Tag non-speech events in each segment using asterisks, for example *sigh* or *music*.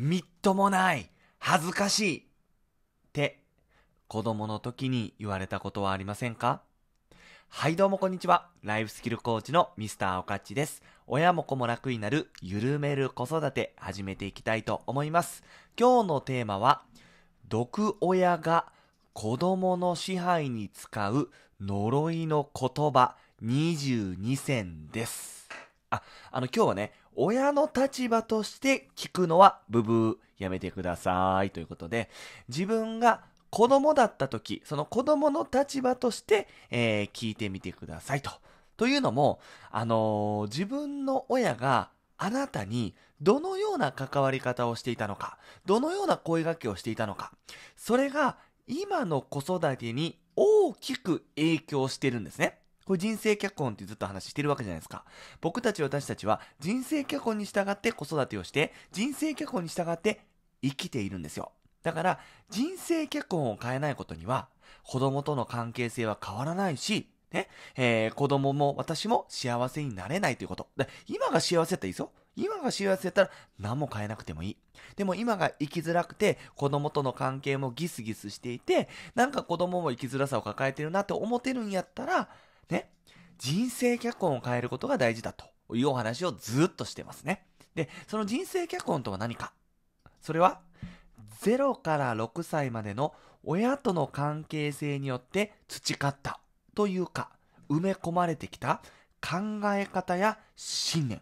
みっともない、恥ずかしい、って子供の時に言われたことはありませんかはいどうもこんにちは。ライフスキルコーチのミスターおかっちです。親も子も楽になる、ゆるめる子育て始めていきたいと思います。今日のテーマは、毒親が子供の支配に使う呪いの言葉22選です。あ、あの今日はね、親の立場として聞くのはブブーやめてくださいということで、自分が子供だった時、その子供の立場として、えー、聞いてみてくださいと。というのも、あのー、自分の親があなたにどのような関わり方をしていたのか、どのような声掛けをしていたのか、それが今の子育てに大きく影響してるんですね。これ人生脚本ってずっと話してるわけじゃないですか。僕たち私たちは人生脚本に従って子育てをして、人生脚本に従って生きているんですよ。だから人生脚本を変えないことには子供との関係性は変わらないし、ね、えー、子供も私も幸せになれないということ。で今が幸せったらいいですよ。今が幸せだったら何も変えなくてもいい。でも今が生きづらくて子供との関係もギスギスしていてなんか子供も生きづらさを抱えてるなって思ってるんやったらね、人生脚本を変えることが大事だというお話をずっとしてますね。で、その人生脚本とは何かそれは、0から6歳までの親との関係性によって培ったというか、埋め込まれてきた考え方や信念。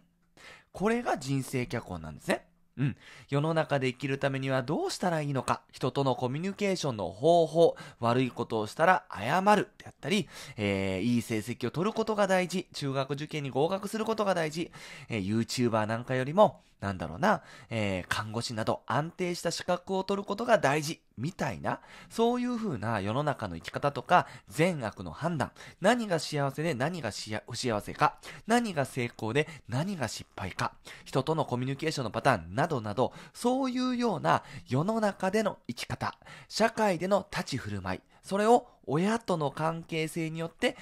これが人生脚本なんですね。うん。世の中で生きるためにはどうしたらいいのか、人とのコミュニケーションの方法、悪いことをしたら謝るであったり、えー、いい成績を取ることが大事、中学受験に合格することが大事、えー、YouTuber なんかよりも、なんだろうな、えー、看護師など安定した資格を取ることが大事みたいな、そういう風な世の中の生き方とか、善悪の判断、何が幸せで何が不幸せか、何が成功で何が失敗か、人とのコミュニケーションのパターンなどなど、そういうような世の中での生き方、社会での立ち振る舞い、それを親との関係性によって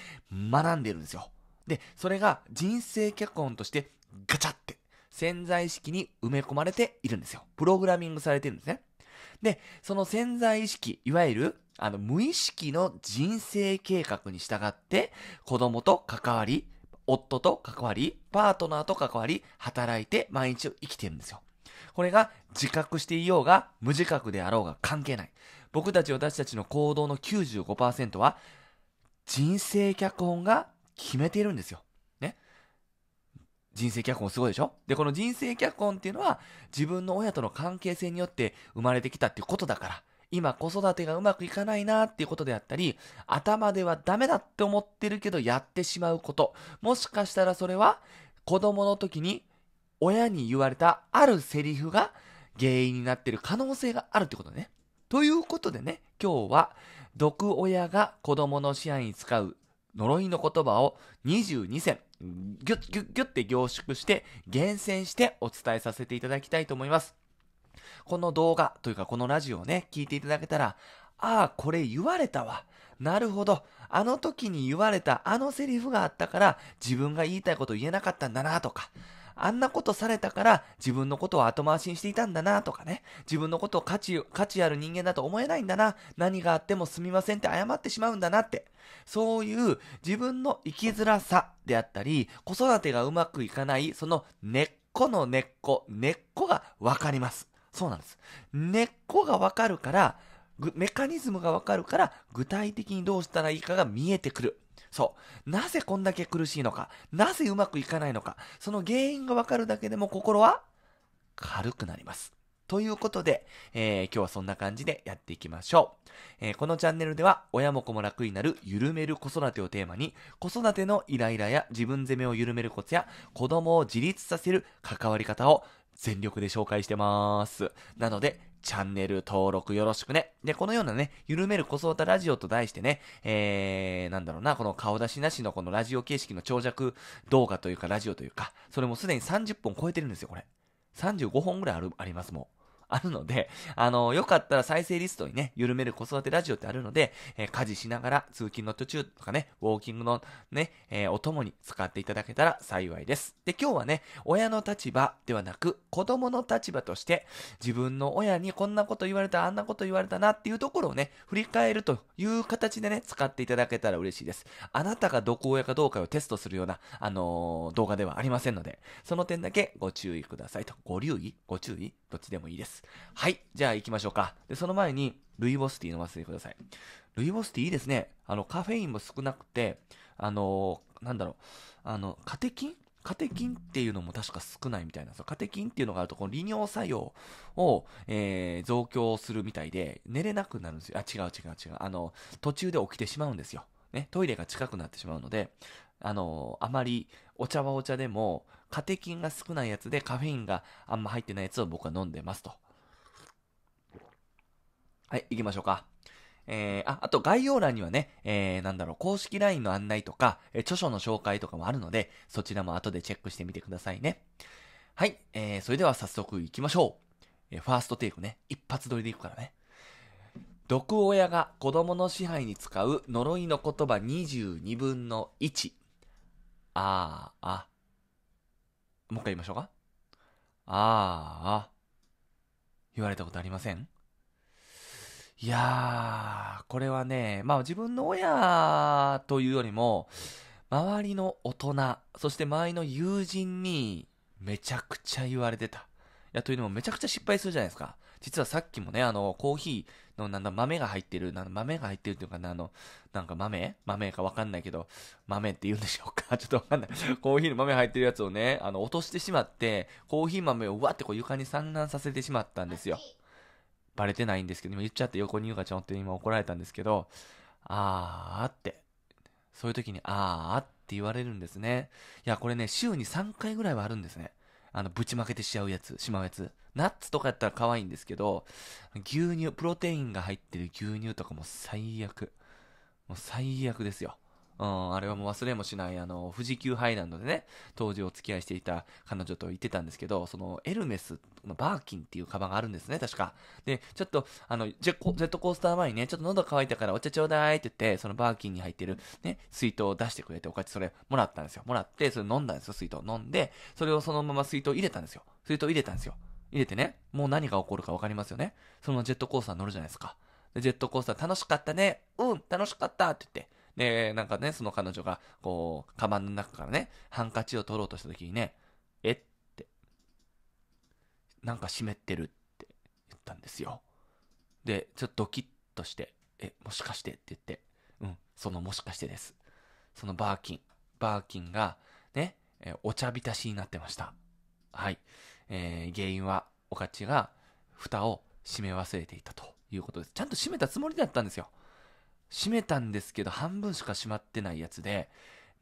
学んでるんですよ。で、それが人生脚本としてガチャって潜在意識に埋め込まれているんですよ。プログラミングされてるんですね。で、その潜在意識、いわゆる、あの、無意識の人生計画に従って、子供と関わり、夫と関わり、パートナーと関わり、働いて毎日を生きてるんですよ。これが自覚していようが、無自覚であろうが関係ない。僕たち私たちの行動の95%は、人生脚本が決めているんですよ。人生脚本すごいでしょで、この人生脚本っていうのは自分の親との関係性によって生まれてきたっていうことだから、今子育てがうまくいかないなっていうことであったり、頭ではダメだって思ってるけどやってしまうこと、もしかしたらそれは子供の時に親に言われたあるセリフが原因になってる可能性があるってことね。ということでね、今日は毒親が子供の視野に使う呪いの言葉を22選ギュッギュッギュッて凝縮して厳選してお伝えさせていただきたいと思います。この動画というかこのラジオをね、聞いていただけたら、ああ、これ言われたわ。なるほど。あの時に言われたあのセリフがあったから自分が言いたいこと言えなかったんだなとか、あんなことされたから自分のことを後回しにしていたんだなとかね、自分のことを価値、価値ある人間だと思えないんだな、何があってもすみませんって謝ってしまうんだなって、そういう自分の生きづらさであったり、子育てがうまくいかない、その根っこの根っこ、根っこがわかります。そうなんです。根っこがわかるから、メカニズムがわかるから、具体的にどうしたらいいかが見えてくる。そう。なぜこんだけ苦しいのか、なぜうまくいかないのか、その原因がわかるだけでも心は軽くなります。ということで、えー、今日はそんな感じでやっていきましょう。えー、このチャンネルでは、親も子も楽になる緩める子育てをテーマに、子育てのイライラや自分責めを緩めるコツや、子供を自立させる関わり方を全力で紹介してます。なので、チャンネル登録よろしくね。で、このようなね、緩める子育てラジオと題してね、えー、なんだろうな、この顔出しなしのこのラジオ形式の長尺動画というか、ラジオというか、それもすでに30本超えてるんですよ、これ。35本ぐらいある、ありますもん。あるので、あの、よかったら再生リストにね、緩める子育てラジオってあるので、えー、家事しながら、通勤の途中とかね、ウォーキングのね、えー、お供に使っていただけたら幸いです。で、今日はね、親の立場ではなく、子供の立場として、自分の親にこんなこと言われた、あんなこと言われたなっていうところをね、振り返るという形でね、使っていただけたら嬉しいです。あなたが毒親かどうかをテストするような、あのー、動画ではありませんので、その点だけご注意くださいと。ご留意ご注意どっちでもいいです。はい。じゃあ行きましょうか。で、その前に、ルイボスティー飲ませてください。ルイボスティーいいですね。あの、カフェインも少なくて、あのー、なんだろう、あの、カテキンカテキンっていうのも確か少ないみたいなんですよ。カテキンっていうのがあると、この利尿作用を、えー、増強するみたいで、寝れなくなるんですよ。あ、違う違う違う。あの、途中で起きてしまうんですよ。ね、トイレが近くなってしまうので、あの、あまりお茶はお茶でも、カテキンが少ないやつでカフェインがあんま入ってないやつを僕は飲んでますと。はい、行きましょうか。えー、あ、あと概要欄にはね、えー、なんだろう、公式 LINE の案内とか、えー、著書の紹介とかもあるので、そちらも後でチェックしてみてくださいね。はい、えー、それでは早速行きましょう。えー、ファーストテイクね、一発撮りでいくからね。毒親が子供の支配に使う呪いの言葉22分の1。あーあ。もう一回言いましょうか。あーあ。言われたことありませんいやー、これはね、まあ自分の親というよりも、周りの大人、そして周りの友人にめちゃくちゃ言われてた。いや、というのもめちゃくちゃ失敗するじゃないですか。実はさっきもね、あの、コーヒーのなんだ豆が入ってる、なん豆が入ってるっていうかな、あの、なんか豆豆かわかんないけど、豆って言うんでしょうか *laughs* ちょっとわかんないコーヒーの豆入ってるやつをね、あの、落としてしまって、コーヒー豆をうわってこう床に散乱させてしまったんですよ。バレてないんですけど、今言っちゃって横にゆかちゃんって今怒られたんですけど、あーって、そういう時にあーって言われるんですね。いや、これね、週に3回ぐらいはあるんですね。あの、ぶちまけてしちゃうやつ、しまうやつ。ナッツとかやったら可愛いんですけど、牛乳、プロテインが入ってる牛乳とかも最悪。もう最悪ですよ。うん、あれはもう忘れもしない、あの、富士急ハイランドでね、当時お付き合いしていた彼女と行ってたんですけど、その、エルメスのバーキンっていうカバンがあるんですね、確か。で、ちょっと、あの、ジェットコースター前にね、ちょっと喉乾いたからお茶ちょうだいって言って、そのバーキンに入ってるね、水筒を出してくれて、おか子それもらったんですよ。もらって、それ飲んだんですよ、水筒飲んで、それをそのまま水筒入れたんですよ。水筒入れたんですよ。入れてね、もう何が起こるかわかりますよね。そのジェットコースター乗るじゃないですか。でジェットコースター楽しかったね。うん、楽しかったって言って。で、なんかね、その彼女が、こう、カバンの中からね、ハンカチを取ろうとした時にね、えって、なんか湿ってるって言ったんですよ。で、ちょっとドキッとして、え、もしかしてって言って、うん、そのもしかしてです。そのバーキン、バーキンが、ね、えお茶浸しになってました。はい。えー、原因は、おかちが、蓋を閉め忘れていたということです。ちゃんと閉めたつもりだったんですよ。閉めたんですけど、半分しか閉まってないやつで、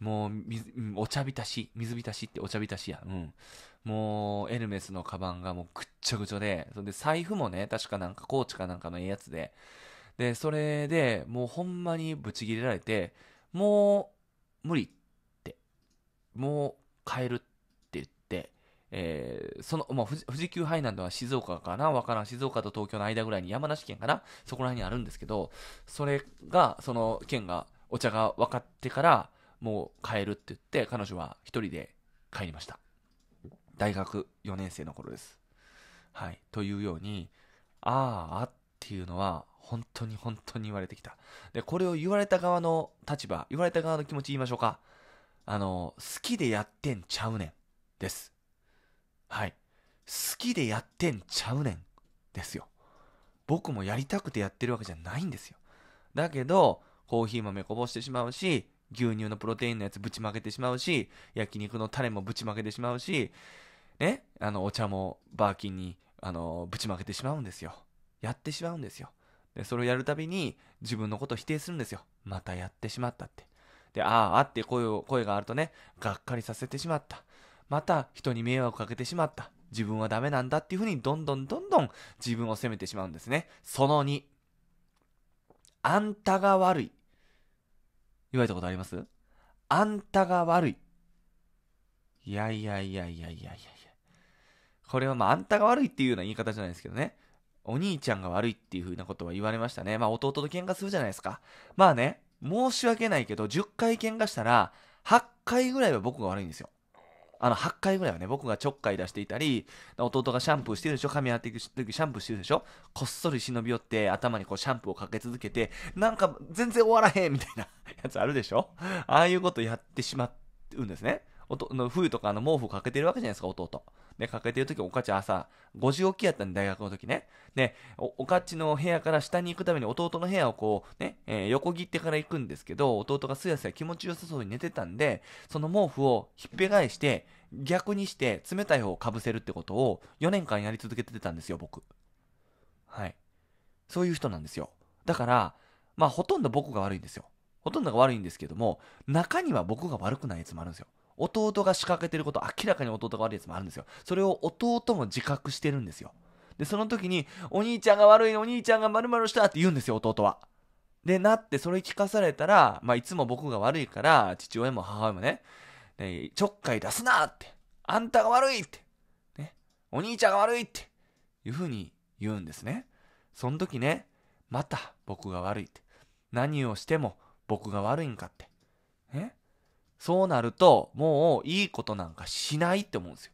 もう、お茶浸し、水浸しってお茶浸しや。うん。もう、エルメスのカバンがもうぐっちゃぐちゃで、そんで財布もね、確かなんかコーチかなんかのええやつで、で、それでもうほんまにブチ切れられて、もう、無理って、もう、帰るってえー、その、まあ、富士急ハイランドは静岡かなわからん。静岡と東京の間ぐらいに山梨県かなそこら辺にあるんですけど、それが、その県が、お茶が分かってから、もう帰るって言って、彼女は一人で帰りました。大学4年生の頃です。はい。というように、ああ、あっていうのは、本当に本当に言われてきた。で、これを言われた側の立場、言われた側の気持ち言いましょうか。あの、好きでやってんちゃうねん。です。はい。好きでやってんちゃうねん。ですよ。僕もやりたくてやってるわけじゃないんですよ。だけど、コーヒー豆こぼしてしまうし、牛乳のプロテインのやつぶちまけてしまうし、焼肉のタレもぶちまけてしまうし、ね、あの、お茶もバーキンに、あの、ぶちまけてしまうんですよ。やってしまうんですよ。で、それをやるたびに自分のことを否定するんですよ。またやってしまったって。で、ああ、あって声を、声があるとね、がっかりさせてしまった。また人に迷惑をかけてしまった。自分はダメなんだっていうふうにどんどんどんどん自分を責めてしまうんですね。その2。あんたが悪い。言われたことありますあんたが悪い。いやいやいやいやいやいやいや。これはまああんたが悪いっていうような言い方じゃないですけどね。お兄ちゃんが悪いっていう風なことは言われましたね。まあ弟と喧嘩するじゃないですか。まあね、申し訳ないけど、10回喧嘩したら、8回ぐらいは僕が悪いんですよ。あの8回ぐらいはね、僕がちょっかい出していたり、弟がシャンプーしてるでしょ、髪洗っていくきシャンプーしてるでしょ、こっそり忍び寄って頭にこうシャンプーをかけ続けて、なんか全然終わらへんみたいなやつあるでしょああいうことやってしまうんですね。おの冬とかの毛布かけてるわけじゃないですか、弟。ね、かけてる時、おかち朝、5時起きやったんで、大学の時ね。で、おかちの部屋から下に行くために弟の部屋をこう、ね、えー、横切ってから行くんですけど、弟がすやすや気持ちよさそうに寝てたんで、その毛布をひっぺ返して、逆にして冷たい方をかぶせるってことを4年間やり続けてたんですよ、僕。はい。そういう人なんですよ。だから、まあほとんど僕が悪いんですよ。ほとんどが悪いんですけども、中には僕が悪くないやつもあるんですよ。弟が仕掛けてること、明らかに弟が悪いやつもあるんですよ。それを弟も自覚してるんですよ。で、その時に、お兄ちゃんが悪いの、お兄ちゃんが〇〇したって言うんですよ、弟は。で、なって、それ聞かされたら、まあ、いつも僕が悪いから、父親も母親もね、ねちょっかい出すなって、あんたが悪いって、ね、お兄ちゃんが悪いって、いうふうに言うんですね。その時ね、また僕が悪いって。何をしても僕が悪いんかって。えそうなると、もういいことなんかしないって思うんですよ。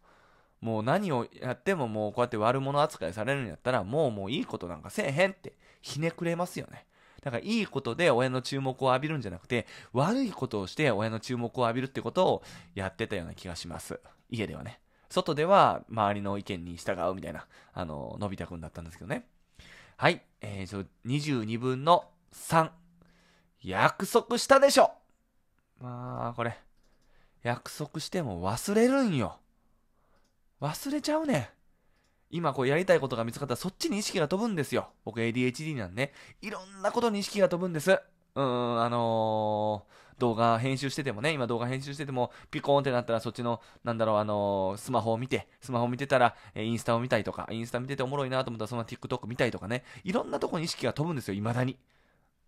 もう何をやってももうこうやって悪者扱いされるんやったら、もうもういいことなんかせえへんってひねくれますよね。だからいいことで親の注目を浴びるんじゃなくて、悪いことをして親の注目を浴びるってことをやってたような気がします。家ではね。外では周りの意見に従うみたいな、あの、のび太くんだったんですけどね。はい。えー、22分の3。約束したでしょまあ、これ、約束しても忘れるんよ。忘れちゃうねん。今こうやりたいことが見つかったらそっちに意識が飛ぶんですよ。僕 ADHD なんで、ね、いろんなことに意識が飛ぶんです。うん、あのー、動画編集しててもね、今動画編集してても、ピコーンってなったらそっちの、なんだろう、あのー、スマホを見て、スマホ見てたら、えー、インスタを見たりとか、インスタ見てておもろいなと思ったらその TikTok 見たりとかね、いろんなとこに意識が飛ぶんですよ、未だに。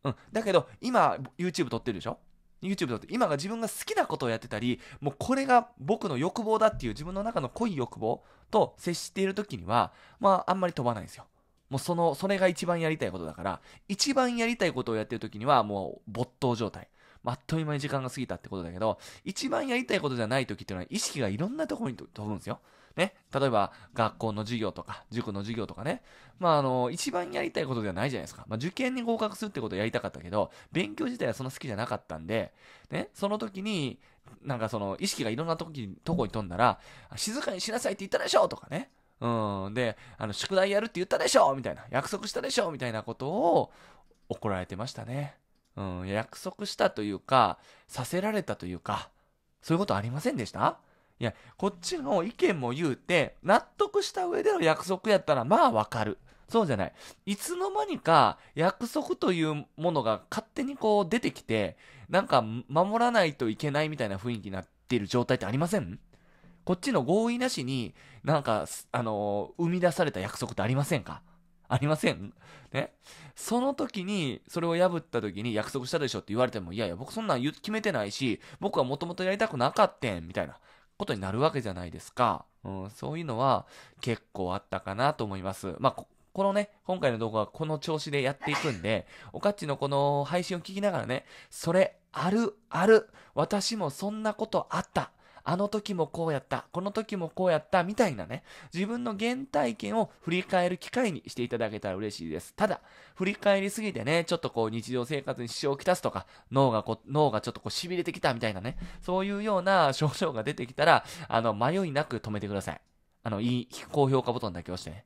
うん。だけど、今、YouTube 撮ってるでしょ YouTube だと今が自分が好きなことをやってたり、もうこれが僕の欲望だっていう自分の中の濃い欲望と接している時には、まああんまり飛ばないんですよ。もうその、それが一番やりたいことだから、一番やりたいことをやってる時にはもう没頭状態。あっという間に時間が過ぎたってことだけど、一番やりたいことじゃない時っていうのは意識がいろんなところに飛ぶんですよ。ね、例えば学校の授業とか、塾の授業とかね、まあ、あの、一番やりたいことではないじゃないですか。まあ、受験に合格するってことをやりたかったけど、勉強自体はそんな好きじゃなかったんで、ね、その時に、なんかその、意識がいろんな時とこに飛んだら、静かにしなさいって言ったでしょとかね、うん、で、あの、宿題やるって言ったでしょみたいな、約束したでしょみたいなことを怒られてましたね。うん、約束したというか、させられたというか、そういうことありませんでしたいや、こっちの意見も言うて、納得した上での約束やったら、まあわかる。そうじゃない。いつの間にか約束というものが勝手にこう出てきて、なんか守らないといけないみたいな雰囲気になっている状態ってありませんこっちの合意なしに、なんか、あのー、生み出された約束ってありませんかありませんね。その時に、それを破った時に約束したでしょって言われても、いやいや、僕そんなん決めてないし、僕はもともとやりたくなかったん、みたいな。ことになるわけじゃないですか。うん、そういうのは結構あったかなと思います。まあ、このね、今回の動画はこの調子でやっていくんで、*laughs* おかっちのこの配信を聞きながらね、それあるある、私もそんなことあった。あの時もこうやった、この時もこうやった、みたいなね、自分の原体験を振り返る機会にしていただけたら嬉しいです。ただ、振り返りすぎてね、ちょっとこう日常生活に支障をきたすとか、脳がこ脳がちょっとこう痺れてきたみたいなね、そういうような症状が出てきたら、あの、迷いなく止めてください。あの、いい、高評価ボタンだけ押してね。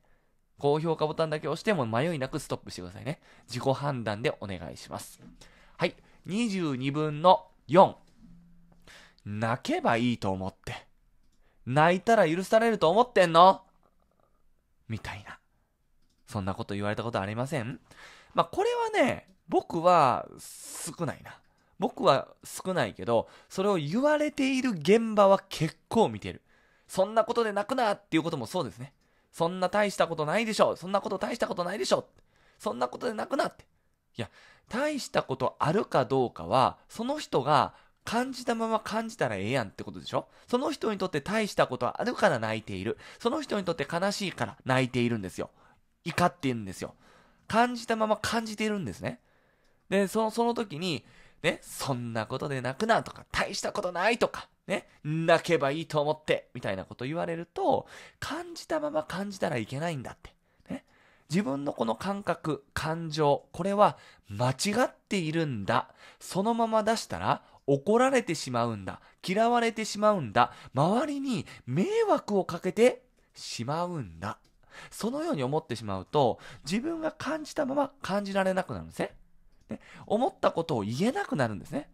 高評価ボタンだけ押しても迷いなくストップしてくださいね。自己判断でお願いします。はい。22分の4。泣けばいいと思って。泣いたら許されると思ってんのみたいな。そんなこと言われたことありませんまあ、これはね、僕は少ないな。僕は少ないけど、それを言われている現場は結構見てる。そんなことで泣くなっていうこともそうですね。そんな大したことないでしょ。そんなこと大したことないでしょ。そんなことで泣くなって。いや、大したことあるかどうかは、その人が感じたまま感じたらええやんってことでしょその人にとって大したことはあるから泣いている。その人にとって悲しいから泣いているんですよ。怒っているんですよ。感じたまま感じているんですね。で、その、その時に、ね、そんなことで泣くなとか、大したことないとか、ね、泣けばいいと思って、みたいなこと言われると、感じたまま感じたらいけないんだって。ね、自分のこの感覚、感情、これは間違っているんだ。そのまま出したら怒られてしまうんだ、嫌われてしまうんだ、周りに迷惑をかけてしまうんだ。そのように思ってしまうと、自分が感じたまま感じられなくなるんですね。ね思ったことを言えなくなるんですね。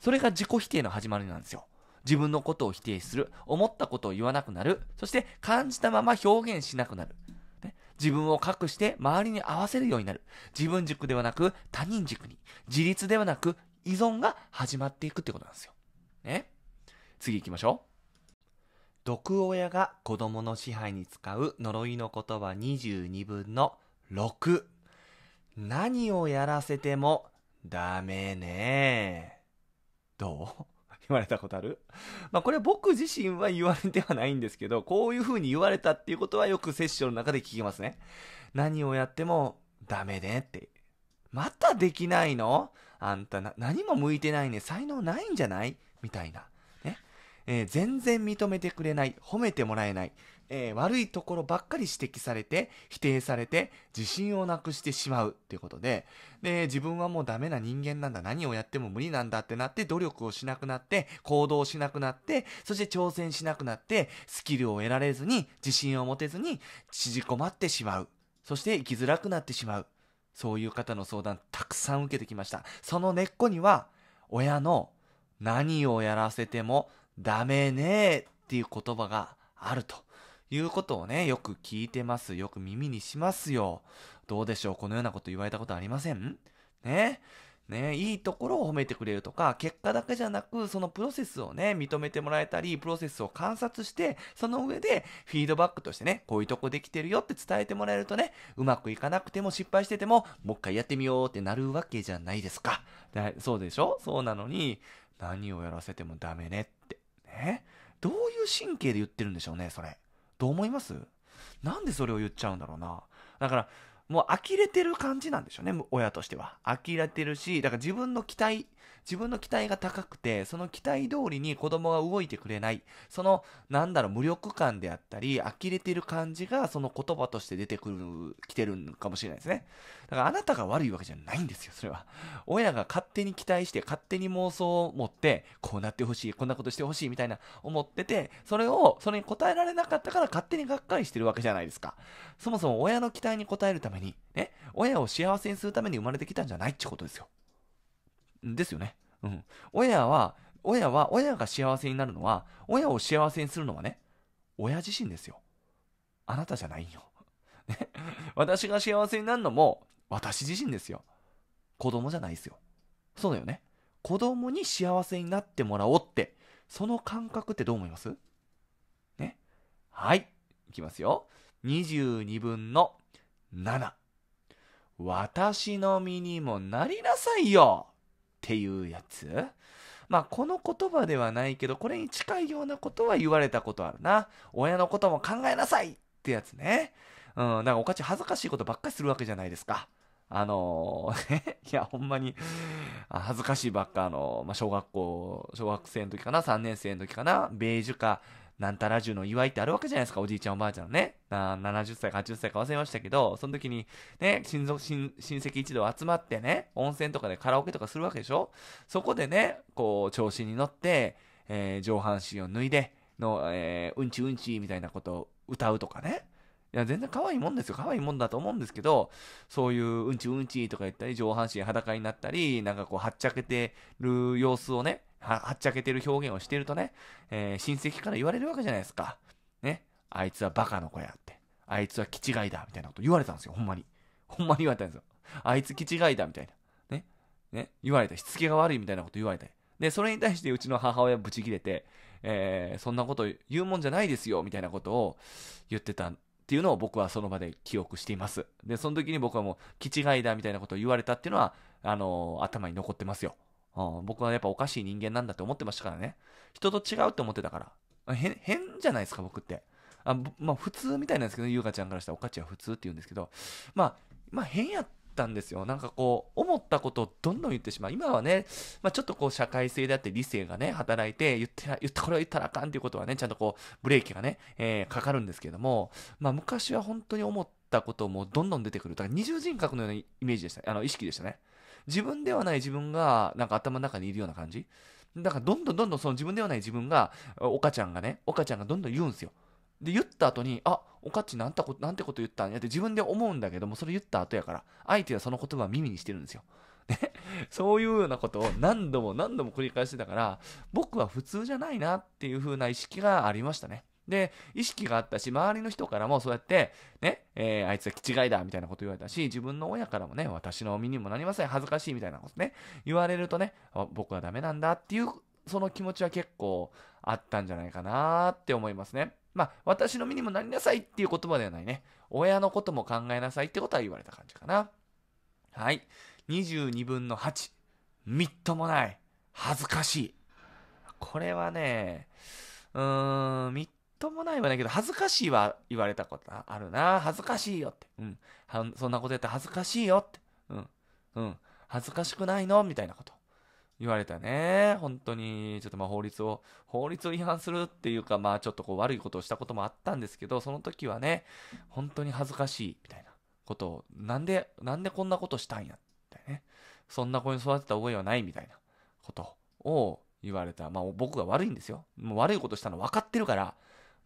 それが自己否定の始まりなんですよ。自分のことを否定する。思ったことを言わなくなる。そして感じたまま表現しなくなる。自分を隠して周りに合わせるようになる。自分軸ではなく他人軸に。自立ではなく依存が始まっていくってことなんですよ。ね。次行きましょう。毒親が子供の支配に使う呪いの言葉22分の6。何をやらせてもダメね。どう *laughs* 言われたことあるまあこれ僕自身は言われてはないんですけど、こういう風に言われたっていうことはよくセッションの中で聞きますね。何をやってもダメねって。またできないのあんた何も向いてないね、才能ないんじゃないみたいな。ね。えー、全然認めてくれない、褒めてもらえない、えー、悪いところばっかり指摘されて、否定されて、自信をなくしてしまうっていうことで、で、自分はもうダメな人間なんだ、何をやっても無理なんだってなって、努力をしなくなって、行動しなくなって、そして挑戦しなくなって、スキルを得られずに、自信を持てずに、縮こまってしまう。そして生きづらくなってしまう。そういう方の相談たくさん受けてきました。その根っこには、親の何をやらせてもダメねっていう言葉があるということをね、よく聞いてます。よく耳にしますよ。どうでしょうこのようなこと言われたことありませんねね、いいところを褒めてくれるとか、結果だけじゃなく、そのプロセスをね、認めてもらえたり、プロセスを観察して、その上でフィードバックとしてね、こういうとこできてるよって伝えてもらえるとね、うまくいかなくても失敗してても、もう一回やってみようってなるわけじゃないですか。だそうでしょそうなのに、何をやらせてもダメねって。ね。どういう神経で言ってるんでしょうね、それ。どう思いますなんでそれを言っちゃうんだろうな。だから、もう呆れてる感じなんでしょうね親としては呆れてるしだから自分の期待自分の期待が高くて、その期待通りに子供が動いてくれない、その、なんだろう、無力感であったり、呆れてる感じが、その言葉として出てくる、来てるのかもしれないですね。だからあなたが悪いわけじゃないんですよ、それは。親が勝手に期待して、勝手に妄想を持って、こうなってほしい、こんなことしてほしい、みたいな思ってて、それを、それに応えられなかったから勝手にがっかりしてるわけじゃないですか。そもそも親の期待に応えるために、ね、親を幸せにするために生まれてきたんじゃないってことですよ。ですよね。うん。親は、親は、親が幸せになるのは、親を幸せにするのはね、親自身ですよ。あなたじゃないよ。ね。私が幸せになるのも、私自身ですよ。子供じゃないですよ。そうだよね。子供に幸せになってもらおうって、その感覚ってどう思いますね。はい。いきますよ。22分の7。私の身にもなりなさいよっていうやつまあ、この言葉ではないけど、これに近いようなことは言われたことあるな。親のことも考えなさいってやつね。うん、だからおかち恥ずかしいことばっかりするわけじゃないですか。あのー、いや、ほんまに、恥ずかしいばっか、あのー、まあ、小学校、小学生の時かな、3年生の時かな、米寿か、なんたらじゅの祝いってあるわけじゃないですか、おじいちゃんおばあちゃんね。70歳か80歳か忘れましたけど、その時にね、親族親、親戚一同集まってね、温泉とかでカラオケとかするわけでしょそこでね、こう、調子に乗って、えー、上半身を脱いで、の、えー、うんちうんちみたいなことを歌うとかね。いや、全然可愛いもんですよ。可愛いもんだと思うんですけど、そういううんちうんちとか言ったり、上半身裸になったり、なんかこう、はっちゃけてる様子をね、はっちゃけてる表現をしてるとね、えー、親戚から言われるわけじゃないですか。ね。あいつはバカの子やって。あいつは気違いだ。みたいなこと言われたんですよ。ほんまに。ほんまに言われたんですよ。あいつ気違いだ。みたいな。ね。ね。言われた。しつけが悪いみたいなこと言われて。で、それに対してうちの母親ブチ切れて、えー、そんなこと言うもんじゃないですよ。みたいなことを言ってたっていうのを僕はその場で記憶しています。で、その時に僕はもう気違いだ。みたいなことを言われたっていうのは、あのー、頭に残ってますよ。うん、僕はやっぱおかしい人間なんだって思ってましたからね。人と違うって思ってたから。変、変じゃないですか、僕って。あまあ、普通みたいなんですけど、優香ちゃんからしたらおかちは普通って言うんですけど、まあ、まあ、変やったんですよ。なんかこう、思ったことをどんどん言ってしまう。今はね、まあ、ちょっとこう、社会性であって理性がね、働いて、言って言ったこれは言ったらあかんっていうことはね、ちゃんとこう、ブレーキがね、えー、かかるんですけども、まあ、昔は本当に思ったこともどんどん出てくる。だから二重人格のようなイメージでした。あの、意識でしたね。自分ではない自分が、なんか頭の中にいるような感じだからどんどんどんどんその自分ではない自分が、岡ちゃんがね、岡ちゃんがどんどん言うんですよ。で、言った後に、あ、おかっちなんたこと、なんてこと言ったんやって自分で思うんだけども、それ言った後やから、相手はその言葉を耳にしてるんですよ。ね *laughs* そういうようなことを何度も何度も繰り返してたから、僕は普通じゃないなっていう風な意識がありましたね。で、意識があったし、周りの人からもそうやって、ね、えー、あいつは気違いだみたいなこと言われたし、自分の親からもね、私の身にもなりません、恥ずかしいみたいなことね、言われるとね、僕はダメなんだっていう、その気持ちは結構あったんじゃないかなって思いますね。まあ、私の身にもなりなさいっていう言葉ではないね。親のことも考えなさいってことは言われた感じかな。はい。22分の8。みっともない。恥ずかしい。これはね、うーん、みっともないはないけど、恥ずかしいは言われたことあるな。恥ずかしいよって。うん。はそんなことやったら恥ずかしいよって。うん。うん。恥ずかしくないのみたいなこと。言われたね。本当に、ちょっとまあ法律を、法律を違反するっていうか、まあちょっとこう悪いことをしたこともあったんですけど、その時はね、本当に恥ずかしい、みたいなことを、なんで、なんでこんなことしたんや、みたいなね。そんな子に育てた覚えはない、みたいなことを言われた。まあ僕が悪いんですよ。もう悪いことしたの分かってるから、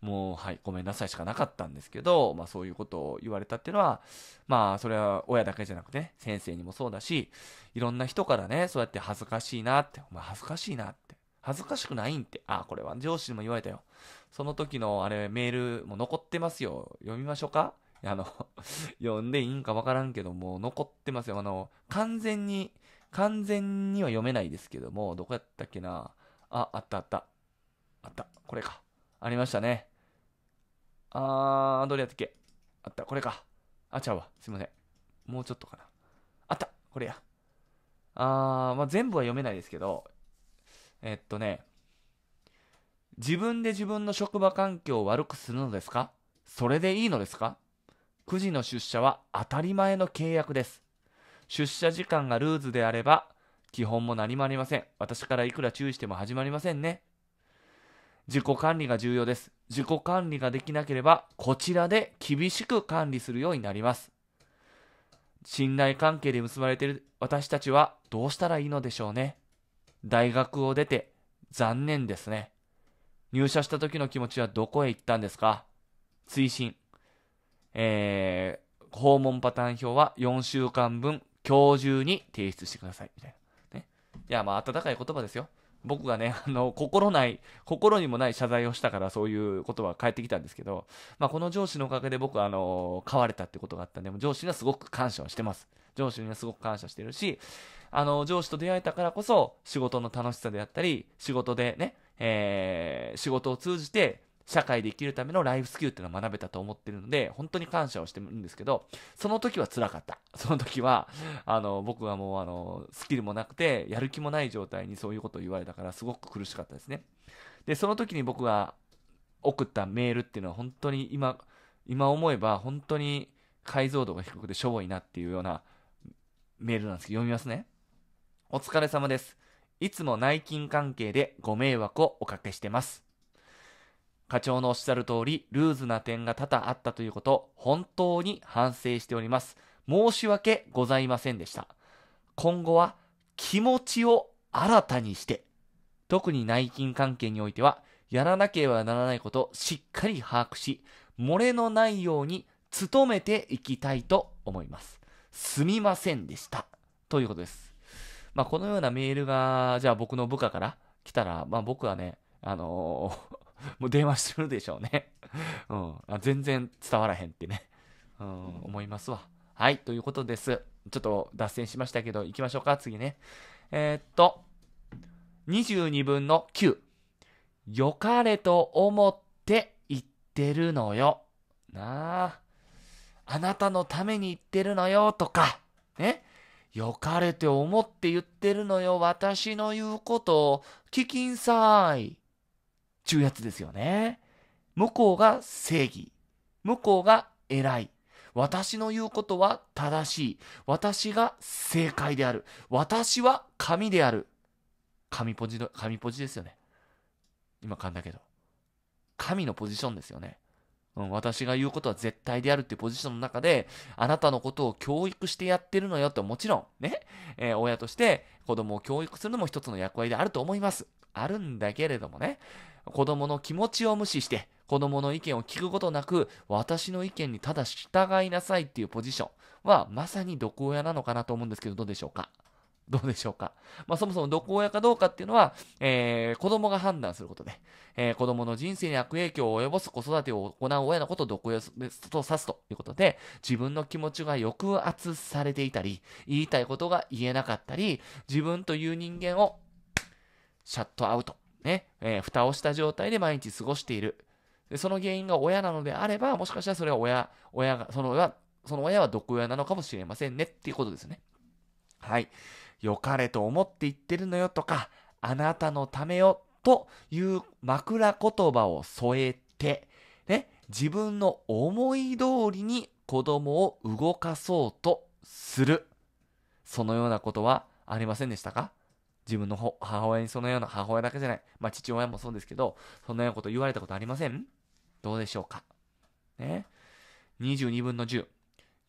もう、はい、ごめんなさいしかなかったんですけど、まあそういうことを言われたっていうのは、まあそれは親だけじゃなくて、ね、先生にもそうだし、いろんな人からね、そうやって恥ずかしいなって、お前恥ずかしいなって、恥ずかしくないんって、あ、これは上司にも言われたよ。その時のあれメールも残ってますよ。読みましょうかあの *laughs* 読んでいいんかわからんけども、残ってますよ。あの、完全に、完全には読めないですけども、どこやったっけなあ、あったあった。あった。これか。ありましたね。あー、どれやったっけあった、これか。あ、ちゃうわ。すいません。もうちょっとかな。あった、これや。あー、まあ、全部は読めないですけど、えっとね、自分で自分の職場環境を悪くするのですかそれでいいのですか ?9 時の出社は当たり前の契約です。出社時間がルーズであれば、基本も何もありません。私からいくら注意しても始まりませんね。自己管理が重要です。自己管理ができなければ、こちらで厳しく管理するようになります。信頼関係で結ばれている私たちはどうしたらいいのでしょうね。大学を出て残念ですね。入社した時の気持ちはどこへ行ったんですか追伸。えー、訪問パターン表は4週間分今日中に提出してください。みたいな。ね。いや、まあ、温かい言葉ですよ。僕がね、*laughs* あの、心ない、心にもない謝罪をしたから、そういうことは返ってきたんですけど、まあ、この上司のおかげで僕は、あの、買われたってことがあったんで、も上司にはすごく感謝をしてます。上司にはすごく感謝してるし、あの、上司と出会えたからこそ、仕事の楽しさであったり、仕事でね、えー、仕事を通じて、社会で生きるためのライフスキルっていうのを学べたと思ってるので、本当に感謝をしてるんですけど、その時は辛かった。その時は、あの、僕はもう、あの、スキルもなくて、やる気もない状態にそういうことを言われたから、すごく苦しかったですね。で、その時に僕が送ったメールっていうのは、本当に今、今思えば、本当に解像度が低くてしょぼいなっていうようなメールなんですけど、読みますね。お疲れ様です。いつも内勤関係でご迷惑をおかけしてます。課長のおっしゃる通り、ルーズな点が多々あったということ、本当に反省しております。申し訳ございませんでした。今後は気持ちを新たにして、特に内勤関係においては、やらなければならないことをしっかり把握し、漏れのないように努めていきたいと思います。すみませんでした。ということです。まあ、このようなメールが、じゃあ僕の部下から来たら、まあ、僕はね、あのー *laughs* もう電話するでしょうね。*laughs* うん、あ全然伝わらへんってね、うん、思いますわ。はい、ということです。ちょっと脱線しましたけど、行きましょうか、次ね。えー、っと、22分の9。良かれと思って言ってるのよ。なあ。あなたのために言ってるのよ、とか。ね。良かれて思って言ってるのよ。私の言うことを聞きんさい。ちゅうやつですよね。向こうが正義。向こうが偉い。私の言うことは正しい。私が正解である。私は神である。神ポジの、神ポジですよね。今噛んだけど。神のポジションですよね。うん、私が言うことは絶対であるっていうポジションの中で、あなたのことを教育してやってるのよってもちろんね、えー、親として子供を教育するのも一つの役割であると思います。あるんだけれどもね。子供の気持ちを無視して、子供の意見を聞くことなく、私の意見にただ従いなさいっていうポジションは、まさに毒親なのかなと思うんですけど、どうでしょうかどうでしょうか。まあ、そもそも毒親かどうかっていうのは、えー、子供が判断することで、えー、子供の人生に悪影響を及ぼす子育てを行う親のことを毒親と指すということで、自分の気持ちが抑圧されていたり、言いたいことが言えなかったり、自分という人間をシャットアウトね、えー、蓋をした状態で毎日過ごしている。でその原因が親なのであれば、もしかしたらそれは親、親が、その親、その親は毒親なのかもしれませんねっていうことですね。はい。良かれと思って言ってるのよとか、あなたのためよという枕言葉を添えて、ね、自分の思い通りに子供を動かそうとする。そのようなことはありませんでしたか自分の母親にそのような、母親だけじゃない、まあ父親もそうですけど、そんなようなこと言われたことありませんどうでしょうかね。22分の10。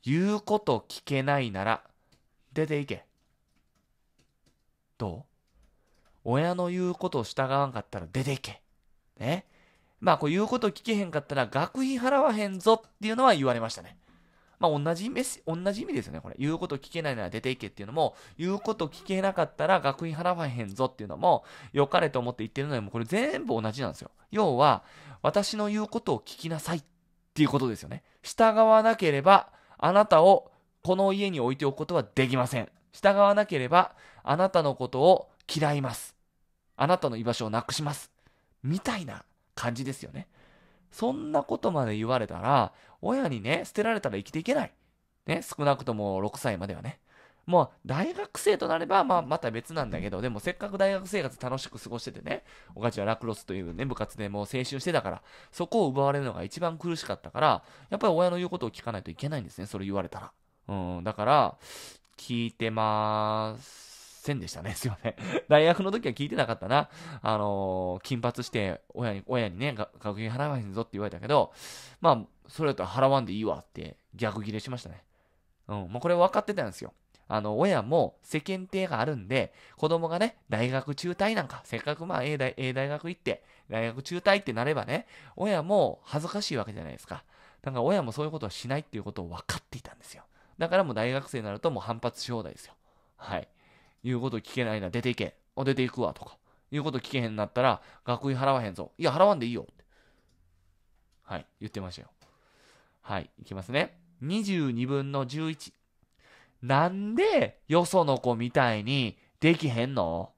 言うこと聞けないなら、出ていけ。どう親の言うことを従わんかったら出ていけ。ね。まあ、こう言うこと聞けへんかったら学費払わへんぞっていうのは言われましたね。まあ、同じメス、同じ意味ですよね、これ。言うこと聞けないなら出ていけっていうのも、言うこと聞けなかったら学費払わへんぞっていうのも、良かれと思って言ってるので、もこれ全部同じなんですよ。要は、私の言うことを聞きなさいっていうことですよね。従わなければ、あなたをこの家に置いておくことはできません。従わなければ、あなたのことを嫌います。あなたの居場所をなくします。みたいな感じですよね。そんなことまで言われたら、親にね、捨てられたら生きていけない。ね、少なくとも6歳まではね。もう大学生となれば、まあ、また別なんだけど、でもせっかく大学生活楽しく過ごしててね、おかちはラクロスというね、部活でもう青春してたから、そこを奪われるのが一番苦しかったから、やっぱり親の言うことを聞かないといけないんですね、それ言われたら。うん、だから、聞いてまーす。せんでしたね。*laughs* すいません。大学の時は聞いてなかったな。あのー、金髪して、親に、親にね、学費払わへんぞって言われたけど、まあ、それだったら払わんでいいわって、逆ギレしましたね。うん。もうこれ分かってたんですよ。あの、親も世間体があるんで、子供がね、大学中退なんか、せっかくまあ、A 大 A 大学行って、大学中退ってなればね、親も恥ずかしいわけじゃないですか。だから親もそういうことはしないっていうことを分かっていたんですよ。だからもう大学生になるともう反発し放題ですよ。はい。言うこと聞けないな、出ていけ。あ、出ていくわ、とか。言うこと聞けへんなったら、学費払わへんぞ。いや、払わんでいいよ。はい、言ってましたよ。はい、いきますね。22分の11。なんで、よその子みたいにできへんの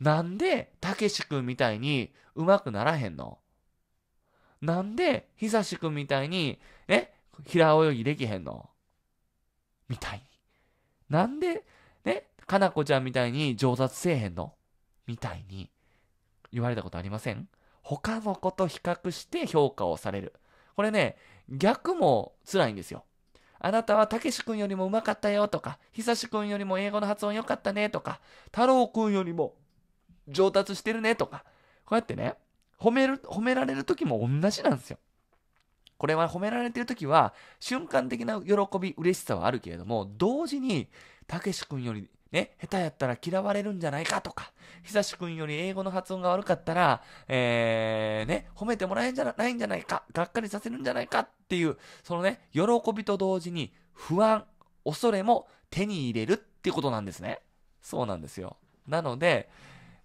なんで、たけし君みたいにうまくならへんのなんで、ひさし君みたいに、え平泳ぎできへんのみたいに。なんで、ね、かなこちゃんみたいに上達せえへんのみたいに言われたことありません他の子と比較して評価をされる。これね、逆も辛いんですよ。あなたはたけし君よりもうまかったよとか、ひさし君よりも英語の発音良かったねとか、太郎君よりも上達してるねとか、こうやってね、褒める、褒められる時も同じなんですよ。これは褒められてる時は瞬間的な喜び、嬉しさはあるけれども、同時にたけし君よりね、下手やったら嫌われるんじゃないかとか、ひさし君より英語の発音が悪かったら、えー、ね、褒めてもらえんじゃないんじゃないか、がっかりさせるんじゃないかっていう、そのね、喜びと同時に不安、恐れも手に入れるってことなんですね。そうなんですよ。なので、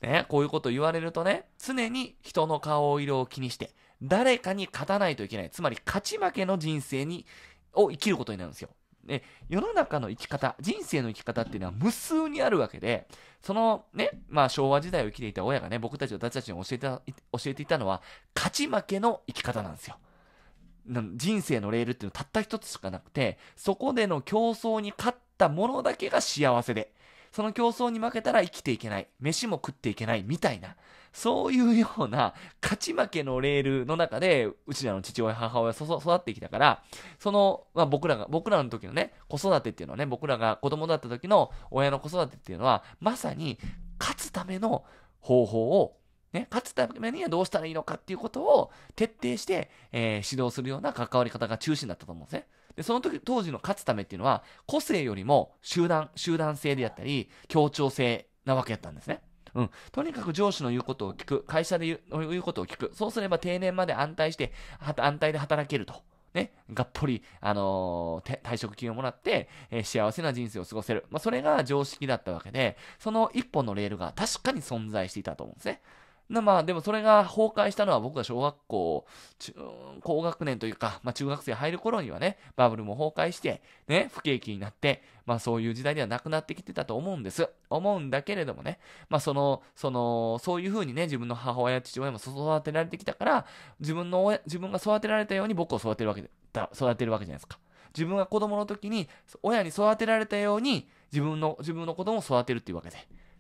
ね、こういうこと言われるとね、常に人の顔色を気にして、誰かに勝たないといけない。つまり、勝ち負けの人生に、を生きることになるんですよ。ね、世の中の生き方、人生の生き方っていうのは無数にあるわけで、そのね、まあ昭和時代を生きていた親がね、僕たち私たちに教えて、教えていたのは、勝ち負けの生き方なんですよ。人生のレールっていうのはたった一つしかなくて、そこでの競争に勝ったものだけが幸せで、その競争に負けたら生きていけない、飯も食っていけない、みたいな、そういうような勝ち負けのレールの中で、うちらの父親、母親育ってきたから、その、まあ、僕らが、僕らの時のね、子育てっていうのはね、僕らが子供だった時の親の子育てっていうのは、まさに勝つための方法をね、勝つためにはどうしたらいいのかっていうことを徹底して、えー、指導するような関わり方が中心だったと思うんですね。で、その時、当時の勝つためっていうのは、個性よりも集団、集団性であったり、協調性なわけやったんですね。うん。とにかく上司の言うことを聞く。会社で言う言うことを聞く。そうすれば定年まで安泰して、安泰で働けると。ね、がっぽり、あのー、退職金をもらって、えー、幸せな人生を過ごせる。まあ、それが常識だったわけで、その一本のレールが確かに存在していたと思うんですね。まあ、でもそれが崩壊したのは僕が小学校、高学年というか、まあ中学生入る頃にはね、バブルも崩壊して、ね、不景気になって、まあそういう時代ではなくなってきてたと思うんです。思うんだけれどもね、まあその、その、そういうふうにね、自分の母親、や父親も育てられてきたから、自分の親、自分が育てられたように僕を育てるわけで、育てるわけじゃないですか。自分が子供の時に、親に育てられたように、自分の、自分の子供を育てるっていうわけで。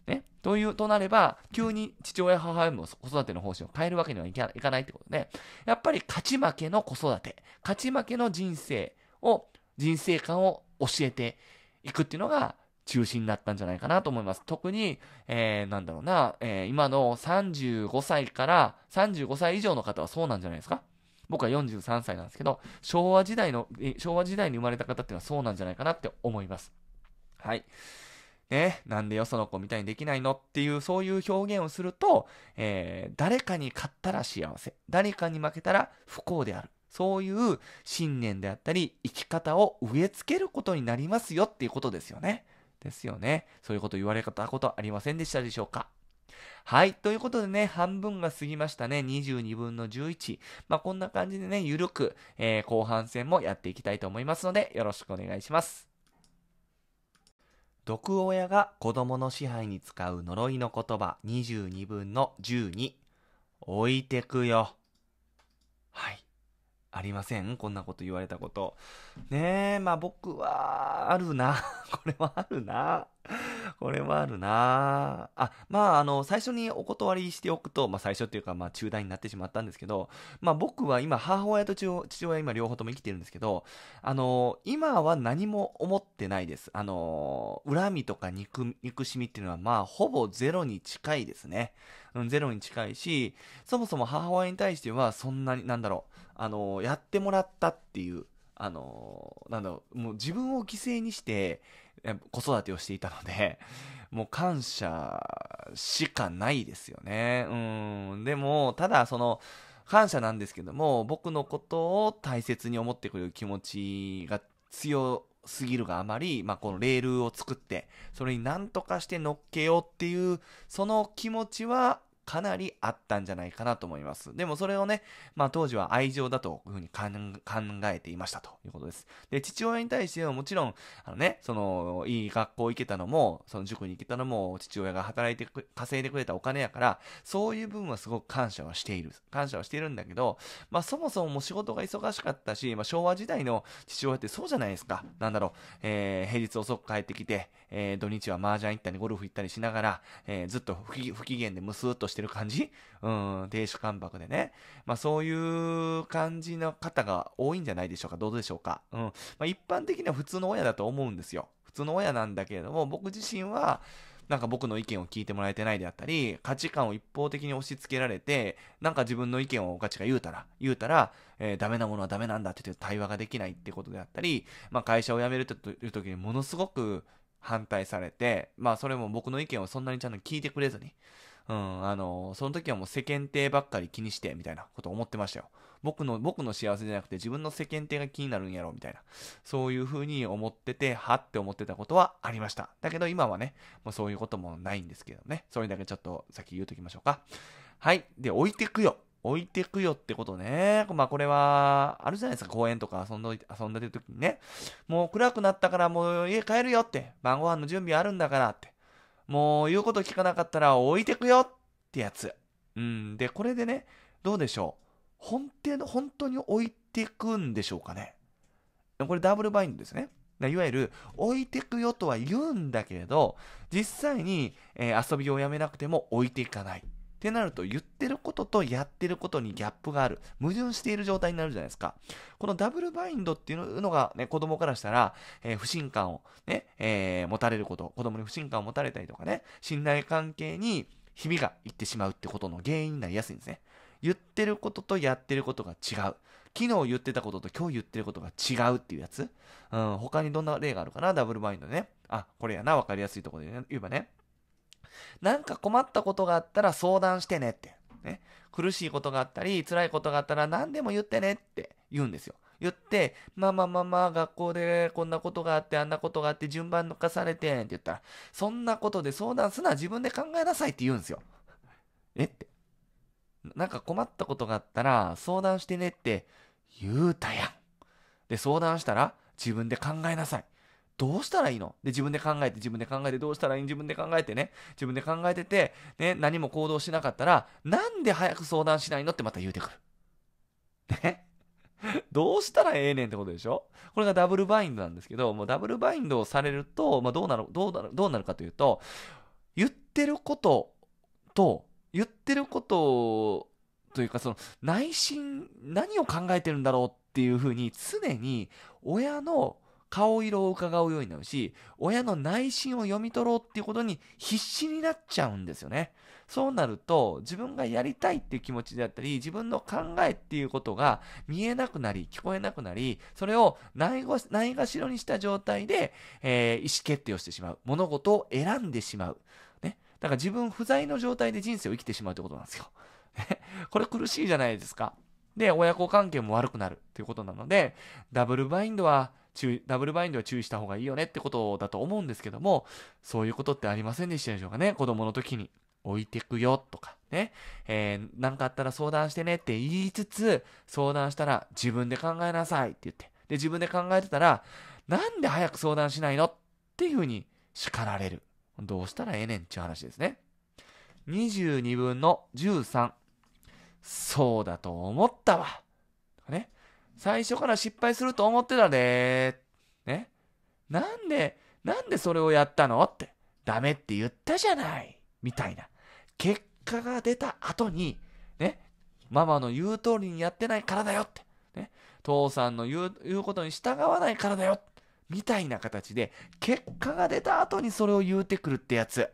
ね。という、となれば、急に父親、母親も子育ての方針を変えるわけにはいかないってことね。やっぱり勝ち負けの子育て、勝ち負けの人生を、人生観を教えていくっていうのが中心になったんじゃないかなと思います。特に、えー、なんだろうな、えー、今の35歳から35歳以上の方はそうなんじゃないですか。僕は43歳なんですけど、昭和時代の、昭和時代に生まれた方っていうのはそうなんじゃないかなって思います。はい。ね、なんでよその子みたいにできないのっていう、そういう表現をすると、えー、誰かに勝ったら幸せ、誰かに負けたら不幸である。そういう信念であったり、生き方を植え付けることになりますよっていうことですよね。ですよね。そういうこと言われたことありませんでしたでしょうかはい。ということでね、半分が過ぎましたね。22分の11。まあ、こんな感じでね、ゆるく、えー、後半戦もやっていきたいと思いますので、よろしくお願いします。毒親が子供の支配に使う呪いの言葉22分の12。置いてくよ。はい。ありませんこんなこと言われたこと。ねえ、まあ僕は、あるな。*laughs* これはあるな。*laughs* これはあるなあ、まあ、あの、最初にお断りしておくと、まあ、最初っていうか、まあ、中断になってしまったんですけど、まあ、僕は今、母親と父親、今、両方とも生きてるんですけど、あの、今は何も思ってないです。あの、恨みとか憎憎しみっていうのは、まあ、ほぼゼロに近いですね。うん、ゼロに近いし、そもそも母親に対しては、そんなに、なんだろう、あの、やってもらったっていう、あの、なんだろう、もう自分を犠牲にして、子育てをしていたので、*laughs* もう感謝しかないですよね。うん。でも、ただその、感謝なんですけども、僕のことを大切に思ってくれる気持ちが強すぎるがあまり、まあ、このレールを作って、それになんとかして乗っけようっていう、その気持ちはかなりあったんじゃないかなと思います。でもそれをね、まあ当時は愛情だというふうに考えていましたということです。で、父親に対してはもちろん、あのね、その、いい学校行けたのも、その塾に行けたのも、父親が働いて稼いでくれたお金やから、そういう分はすごく感謝はしている。感謝はしているんだけど、まあそもそもも仕事が忙しかったし、まあ昭和時代の父親ってそうじゃないですか。なんだろう、えー、平日遅く帰ってきて、えー、土日は麻雀行ったり、ゴルフ行ったりしながら、えー、ずっと不機嫌でムスーっとしてる感じうん、亭主関白でね。まあ、そういう感じの方が多いんじゃないでしょうか。どうでしょうか。うん。まあ、一般的には普通の親だと思うんですよ。普通の親なんだけれども、僕自身は、なんか僕の意見を聞いてもらえてないであったり、価値観を一方的に押し付けられて、なんか自分の意見をおかちが言うたら、言うたら、えー、ダメなものはダメなんだって言って対話ができないってことであったり、まあ会社を辞めるという時にものすごく反対されて、まあそれも僕の意見をそんなにちゃんと聞いてくれずに、うん、あの、その時はもう世間体ばっかり気にして、みたいなこと思ってましたよ。僕の、僕の幸せじゃなくて自分の世間体が気になるんやろ、みたいな。そういう風に思ってて、はって思ってたことはありました。だけど今はね、もうそういうこともないんですけどね。それだけちょっと先言うときましょうか。はい。で、置いてくよ。置いてくよってことね。まあこれは、あるじゃないですか。公園とか遊んで、遊んでる時にね。もう暗くなったからもう家帰るよって。晩ご飯の準備あるんだからって。もう言うこと聞かなかったら置いてくよってやつ。うん。で、これでね、どうでしょう。本当の、本当に置いてくんでしょうかね。これダブルバインドですね。いわゆる、置いてくよとは言うんだけれど、実際に、えー、遊びをやめなくても置いていかない。ってなると、言ってることとやってることにギャップがある。矛盾している状態になるじゃないですか。このダブルバインドっていうのがね、子供からしたら、えー、不信感をね、えー、持たれること、子供に不信感を持たれたりとかね、信頼関係にひびがいってしまうってことの原因になりやすいんですね。言ってることとやってることが違う。昨日言ってたことと今日言ってることが違うっていうやつ。うん、他にどんな例があるかなダブルバインドね。あ、これやな、わかりやすいところで、言えばね。なんか困ったことがあったら相談してねって。ね。苦しいことがあったり、辛いことがあったら何でも言ってねって言うんですよ。言って、まあまあまあまあ、学校でこんなことがあって、あんなことがあって、順番抜かされてんって言ったら、そんなことで相談すな、自分で考えなさいって言うんですよ。えって。なんか困ったことがあったら、相談してねって言うたやん。で、相談したら、自分で考えなさい。どうしたらいいので、自分で考えて、自分で考えて、どうしたらいい自分で考えてね、自分で考えてて、ね、何も行動しなかったら、なんで早く相談しないのってまた言うてくる。ね *laughs* どうしたらええねんってことでしょこれがダブルバインドなんですけど、もうダブルバインドをされると、まあ、どうなる、どうなる、どうなるかというと、言ってることと、言ってることというか、その、内心、何を考えてるんだろうっていうふうに、常に、親の顔色を伺うようになるし、親の内心を読み取ろうっていうことに必死になっちゃうんですよね。そうなると、自分がやりたいっていう気持ちであったり、自分の考えっていうことが見えなくなり、聞こえなくなり、それをないないがしろにした状態で、えー、意思決定をしてしまう。物事を選んでしまう。ね。だから自分不在の状態で人生を生きてしまうってことなんですよ。*laughs* これ苦しいじゃないですか。で、親子関係も悪くなるということなので、ダブルバインドは注ダブルバインドは注意した方がいいよねってことだと思うんですけども、そういうことってありませんでしたでしょうかね、子供の時に。置いてくよとかね、えー、なんかあったら相談してねって言いつつ、相談したら自分で考えなさいって言って、で、自分で考えてたら、なんで早く相談しないのっていうふうに叱られる。どうしたらええねんっていう話ですね。22分の13。そうだと思ったわ。ね。最初から失敗すると思ってたでね。なんで、なんでそれをやったのって。ダメって言ったじゃない。みたいな。結果が出た後に、ね。ママの言う通りにやってないからだよって。ね。父さんの言う言うことに従わないからだよ。みたいな形で、結果が出た後にそれを言うてくるってやつ。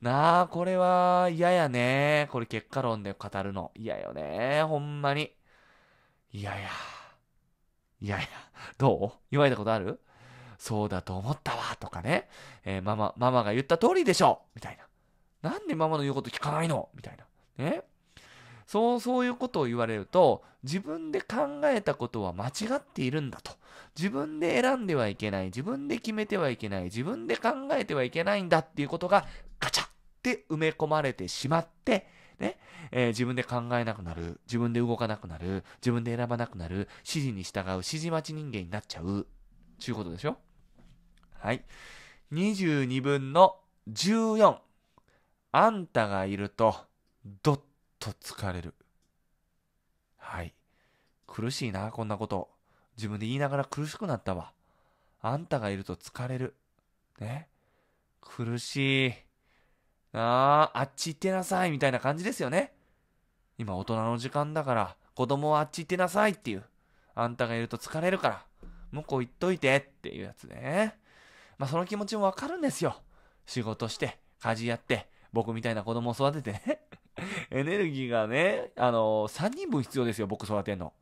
なあ、これは嫌やね。これ結果論で語るの。嫌よね。ほんまに。嫌や。いやいや、どう言われたことあるそうだと思ったわとかね、えー、ママ、ママが言った通りでしょみたいな。なんでママの言うこと聞かないのみたいな。ね。そう、そういうことを言われると、自分で考えたことは間違っているんだと。自分で選んではいけない。自分で決めてはいけない。自分で考えてはいけないんだっていうことが、ガチャって埋め込まれてしまって、ね、えー、自分で考えなくなる、自分で動かなくなる、自分で選ばなくなる、指示に従う、指示待ち人間になっちゃう、ちゅうことでしょはい。22分の14。あんたがいると、どっと疲れる。はい。苦しいな、こんなこと。自分で言いながら苦しくなったわ。あんたがいると疲れる。ね。苦しい。ああ、あっち行ってなさいみたいな感じですよね。今大人の時間だから、子供はあっち行ってなさいっていう。あんたがいると疲れるから、向こう行っといてっていうやつね。まあその気持ちもわかるんですよ。仕事して、家事やって、僕みたいな子供を育ててね。*laughs* エネルギーがね、あのー、3人分必要ですよ、僕育てんの。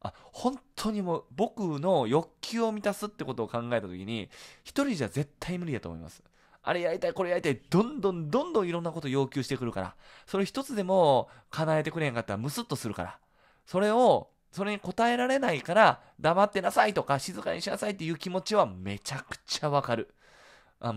あ、本当にもう、僕の欲求を満たすってことを考えたときに、1人じゃ絶対無理だと思います。あれやりたい、これやりたい、どんどんどんどんいろんなこと要求してくるから、それ一つでも叶えてくれへんかったらムスッとするから、それを、それに応えられないから、黙ってなさいとか、静かにしなさいっていう気持ちはめちゃくちゃわかる。あ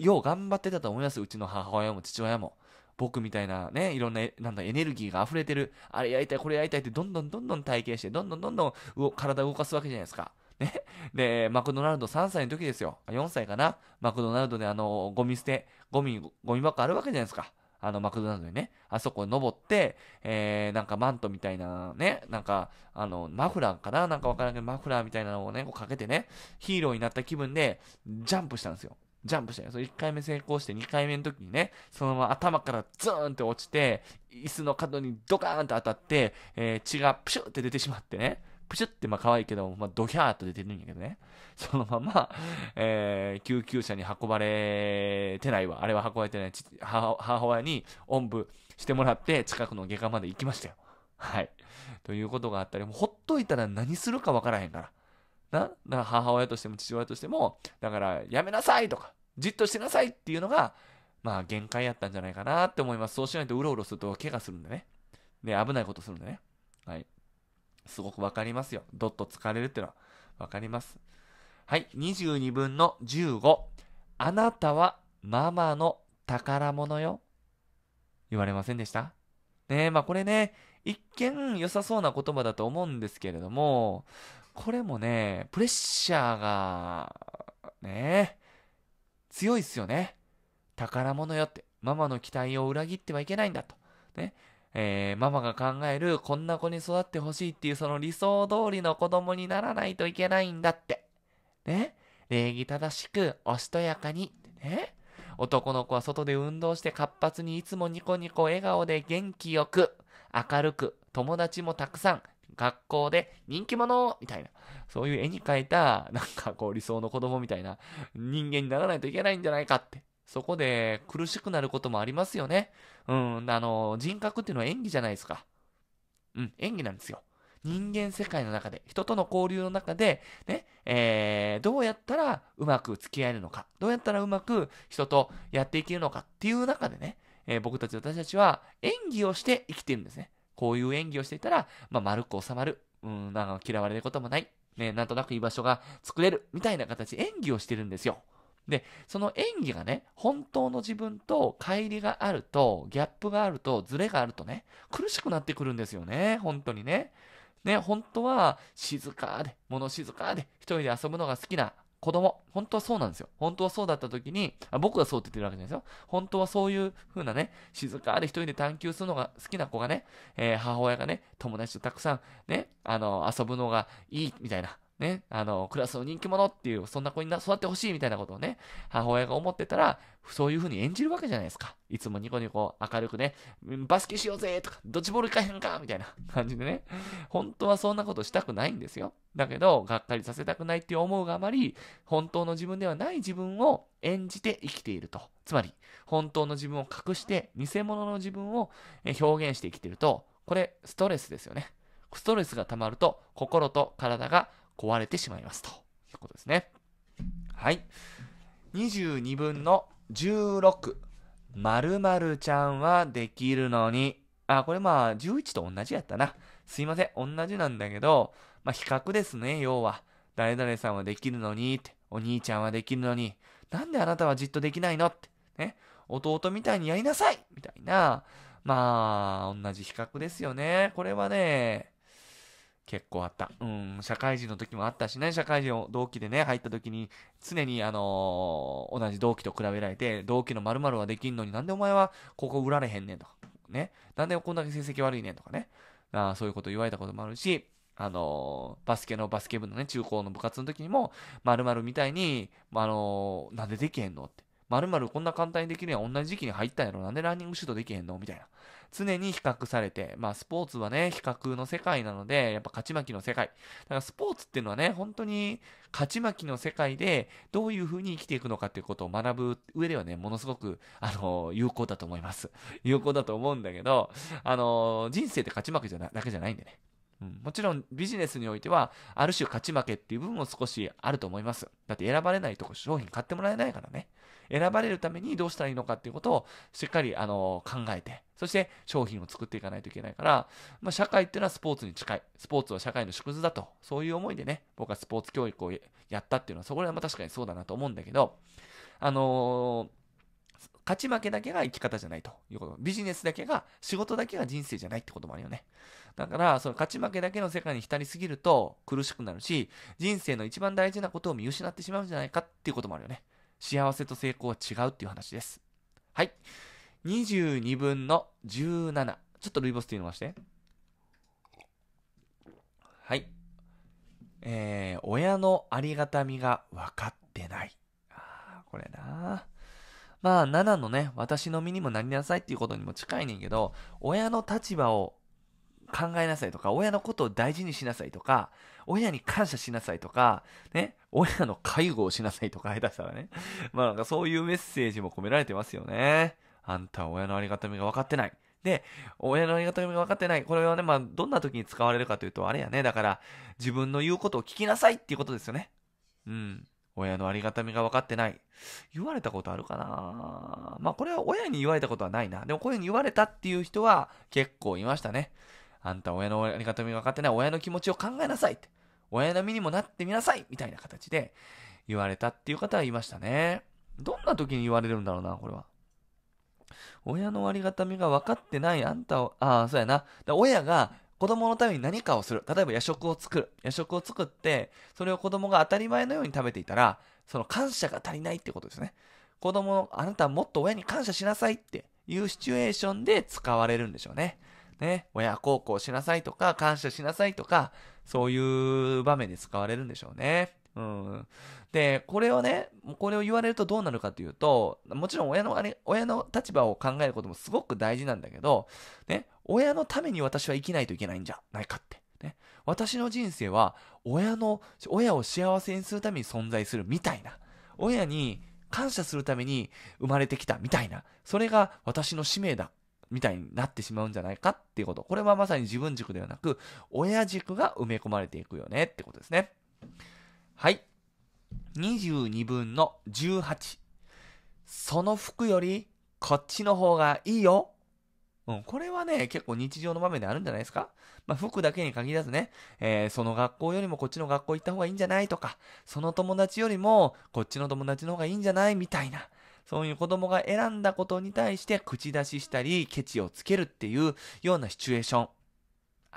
よう頑張ってたと思います、うちの母親も父親も。僕みたいなね、いろんな、なんだ、エネルギーが溢れてる、あれやりたい、これやりたいって、どんどんどんどん体験して、どんどんどんどん体を動かすわけじゃないですか。ね。で、マクドナルド3歳の時ですよ。4歳かな。マクドナルドであの、ゴミ捨て、ゴミ、ゴミ箱あるわけじゃないですか。あの、マクドナルドにね、あそこに登って、えー、なんかマントみたいなね、なんか、あの、マフラーかななんかわからんけど、マフラーみたいなのをね、こうかけてね、ヒーローになった気分で、ジャンプしたんですよ。ジャンプしたよ。すよ。1回目成功して、2回目の時にね、そのまま頭からズーンって落ちて、椅子の角にドカーンと当たって、えー、血がプシュって出てしまってね、プシュってまあ可愛いけど、まあ、ドヒャーっと出てるんやけどね。*laughs* そのまま、えー、救急車に運ばれてないわ。あれは運ばれてない。母親におんぶしてもらって、近くの外科まで行きましたよ。*laughs* はい。ということがあったり、もうほっといたら何するかわからへんから。な、だから母親としても父親としても、だから、やめなさいとか、じっとしてなさいっていうのが、まあ、限界やったんじゃないかなって思います。そうしないとうろうろすると怪我するんでね。で、危ないことするんでね。はい。すごくわかりますよ。ドット疲れるってのはわかります。はい、22分の15。あなたはママの宝物よ。言われませんでしたねえ、まあこれね、一見良さそうな言葉だと思うんですけれども、これもね、プレッシャーが、ね、強いっすよね。宝物よって、ママの期待を裏切ってはいけないんだと。ね、えー、ママが考えるこんな子に育ってほしいっていうその理想通りの子供にならないといけないんだって。ね礼儀正しく、おしとやかに、ね男の子は外で運動して活発にいつもニコニコ笑顔で元気よく、明るく、友達もたくさん、学校で人気者みたいな、そういう絵に描いた、なんかこう理想の子供みたいな人間にならないといけないんじゃないかって。そこで苦しくなることもありますよね。うん、あの、人格っていうのは演技じゃないですか。うん、演技なんですよ。人間世界の中で、人との交流の中で、ね、えー、どうやったらうまく付き合えるのか、どうやったらうまく人とやっていけるのかっていう中でね、えー、僕たち私たちは演技をして生きてるんですね。こういう演技をしていたら、まあ、丸く収まる。うん、なんか嫌われることもない。ね、なんとなく居場所が作れる。みたいな形、演技をしてるんですよ。で、その演技がね、本当の自分と乖離があると、ギャップがあると、ズレがあるとね、苦しくなってくるんですよね、本当にね。ね、本当は静かで、物静かで、一人で遊ぶのが好きな子供、本当はそうなんですよ。本当はそうだった時に、あ僕がそうって言ってるわけじゃないですよ。本当はそういう風なね、静かで一人で探求するのが好きな子がね、えー、母親がね、友達とたくさんね、あの、遊ぶのがいいみたいな、ね、あの、クラスの人気者っていう、そんな子に育ってほしいみたいなことをね、母親が思ってたら、そういう風に演じるわけじゃないですか。いつもニコニコ明るくね、バスケしようぜとか、ドッジボール行かへんかみたいな感じでね、本当はそんなことしたくないんですよ。だけど、がっかりさせたくないって思うがあまり、本当の自分ではない自分を演じて生きていると。つまり、本当の自分を隠して、偽物の自分を表現して生きていると、これ、ストレスですよね。ストレスが溜まると、心と体が壊れてしまいますということですね。はい。22分の16。〇〇ちゃんはできるのに。あ、これまあ11と同じやったな。すいません。同じなんだけど、まあ比較ですね、要は。誰々さんはできるのにって。お兄ちゃんはできるのに。なんであなたはじっとできないのって。ね。弟みたいにやりなさいみたいな。まあ、同じ比較ですよね。これはね、結構あった。うん、社会人の時もあったしね、社会人を同期でね、入った時に、常に、あのー、同じ同期と比べられて、同期の〇〇はできんのになんでお前はここ売られへんねんとか、ね、なんでこんだけ成績悪いねんとかね、あそういうこと言われたこともあるし、あのー、バスケのバスケ部のね、中高の部活の時にも、〇〇みたいに、あのー、なんでできへんのって。まるこんな簡単にできるやん。同じ時期に入ったんやろ。なんでランニングシュートできへんのみたいな。常に比較されて、まあスポーツはね、比較の世界なので、やっぱ勝ち負けの世界。だからスポーツっていうのはね、本当に勝ち負けの世界でどういうふうに生きていくのかっていうことを学ぶ上ではね、ものすごく、あの、有効だと思います。*laughs* 有効だと思うんだけど、あの、人生って勝ち負けじゃなだけじゃないんでね。うん、もちろんビジネスにおいては、ある種勝ち負けっていう部分も少しあると思います。だって選ばれないとこ商品買ってもらえないからね。選ばれるためにどうしたらいいのかっていうことをしっかりあの考えて、そして商品を作っていかないといけないから、まあ、社会っていうのはスポーツに近い。スポーツは社会の縮図だと、そういう思いでね、僕はスポーツ教育をやったっていうのは、そこら辺も確かにそうだなと思うんだけど、あのー勝ち負けだけが生き方じゃないということ。ビジネスだけが、仕事だけが人生じゃないってこともあるよね。だから、その勝ち負けだけの世界に浸りすぎると苦しくなるし、人生の一番大事なことを見失ってしまうんじゃないかっていうこともあるよね。幸せと成功は違うっていう話です。はい。22分の17。ちょっとルイボスティー飲まして。はい。えー、親のありがたみが分かってない。あこれなまあ、7のね、私の身にもなりなさいっていうことにも近いねんけど、親の立場を考えなさいとか、親のことを大事にしなさいとか、親に感謝しなさいとか、ね、親の介護をしなさいとか、下手したらね。まあなんかそういうメッセージも込められてますよね。あんたは親のありがたみが分かってない。で、親のありがたみが分かってない。これはね、まあ、どんな時に使われるかというと、あれやね、だから、自分の言うことを聞きなさいっていうことですよね。うん。親のありがたみが分かってない。言われたことあるかなまあ、これは親に言われたことはないな。でも、こういうふうに言われたっていう人は結構いましたね。あんた親のやり方も分かってない、親の気持ちを考えなさいって、親の身にもなってみなさいみたいな形で言われたっていう方はいましたね。どんな時に言われるんだろうな、これは。親の割り方みが分かってないあんたを、ああ、そうやな。親が子供のために何かをする。例えば夜食を作る。夜食を作って、それを子供が当たり前のように食べていたら、その感謝が足りないってことですね。子供あなたはもっと親に感謝しなさいっていうシチュエーションで使われるんでしょうね。ね、親孝行しなさいとか、感謝しなさいとか、そういう場面で使われるんでしょうね。うん。で、これをね、これを言われるとどうなるかというと、もちろん親のあれ、親の立場を考えることもすごく大事なんだけど、ね、親のために私は生きないといけないんじゃないかって。ね、私の人生は、親の、親を幸せにするために存在するみたいな。親に感謝するために生まれてきたみたいな。それが私の使命だみたいになってしまうんじゃないかっていうこと。これはまさに自分軸ではなく、親軸が埋め込まれていくよねってことですね。はい。22分の18。その服よりこっちの方がいいよ。うん、これはね、結構日常の場面であるんじゃないですかまあ、服だけに限らずね、えー、その学校よりもこっちの学校行った方がいいんじゃないとか、その友達よりもこっちの友達の方がいいんじゃないみたいな。そういう子供が選んだことに対して口出ししたり、ケチをつけるっていうようなシチュエーション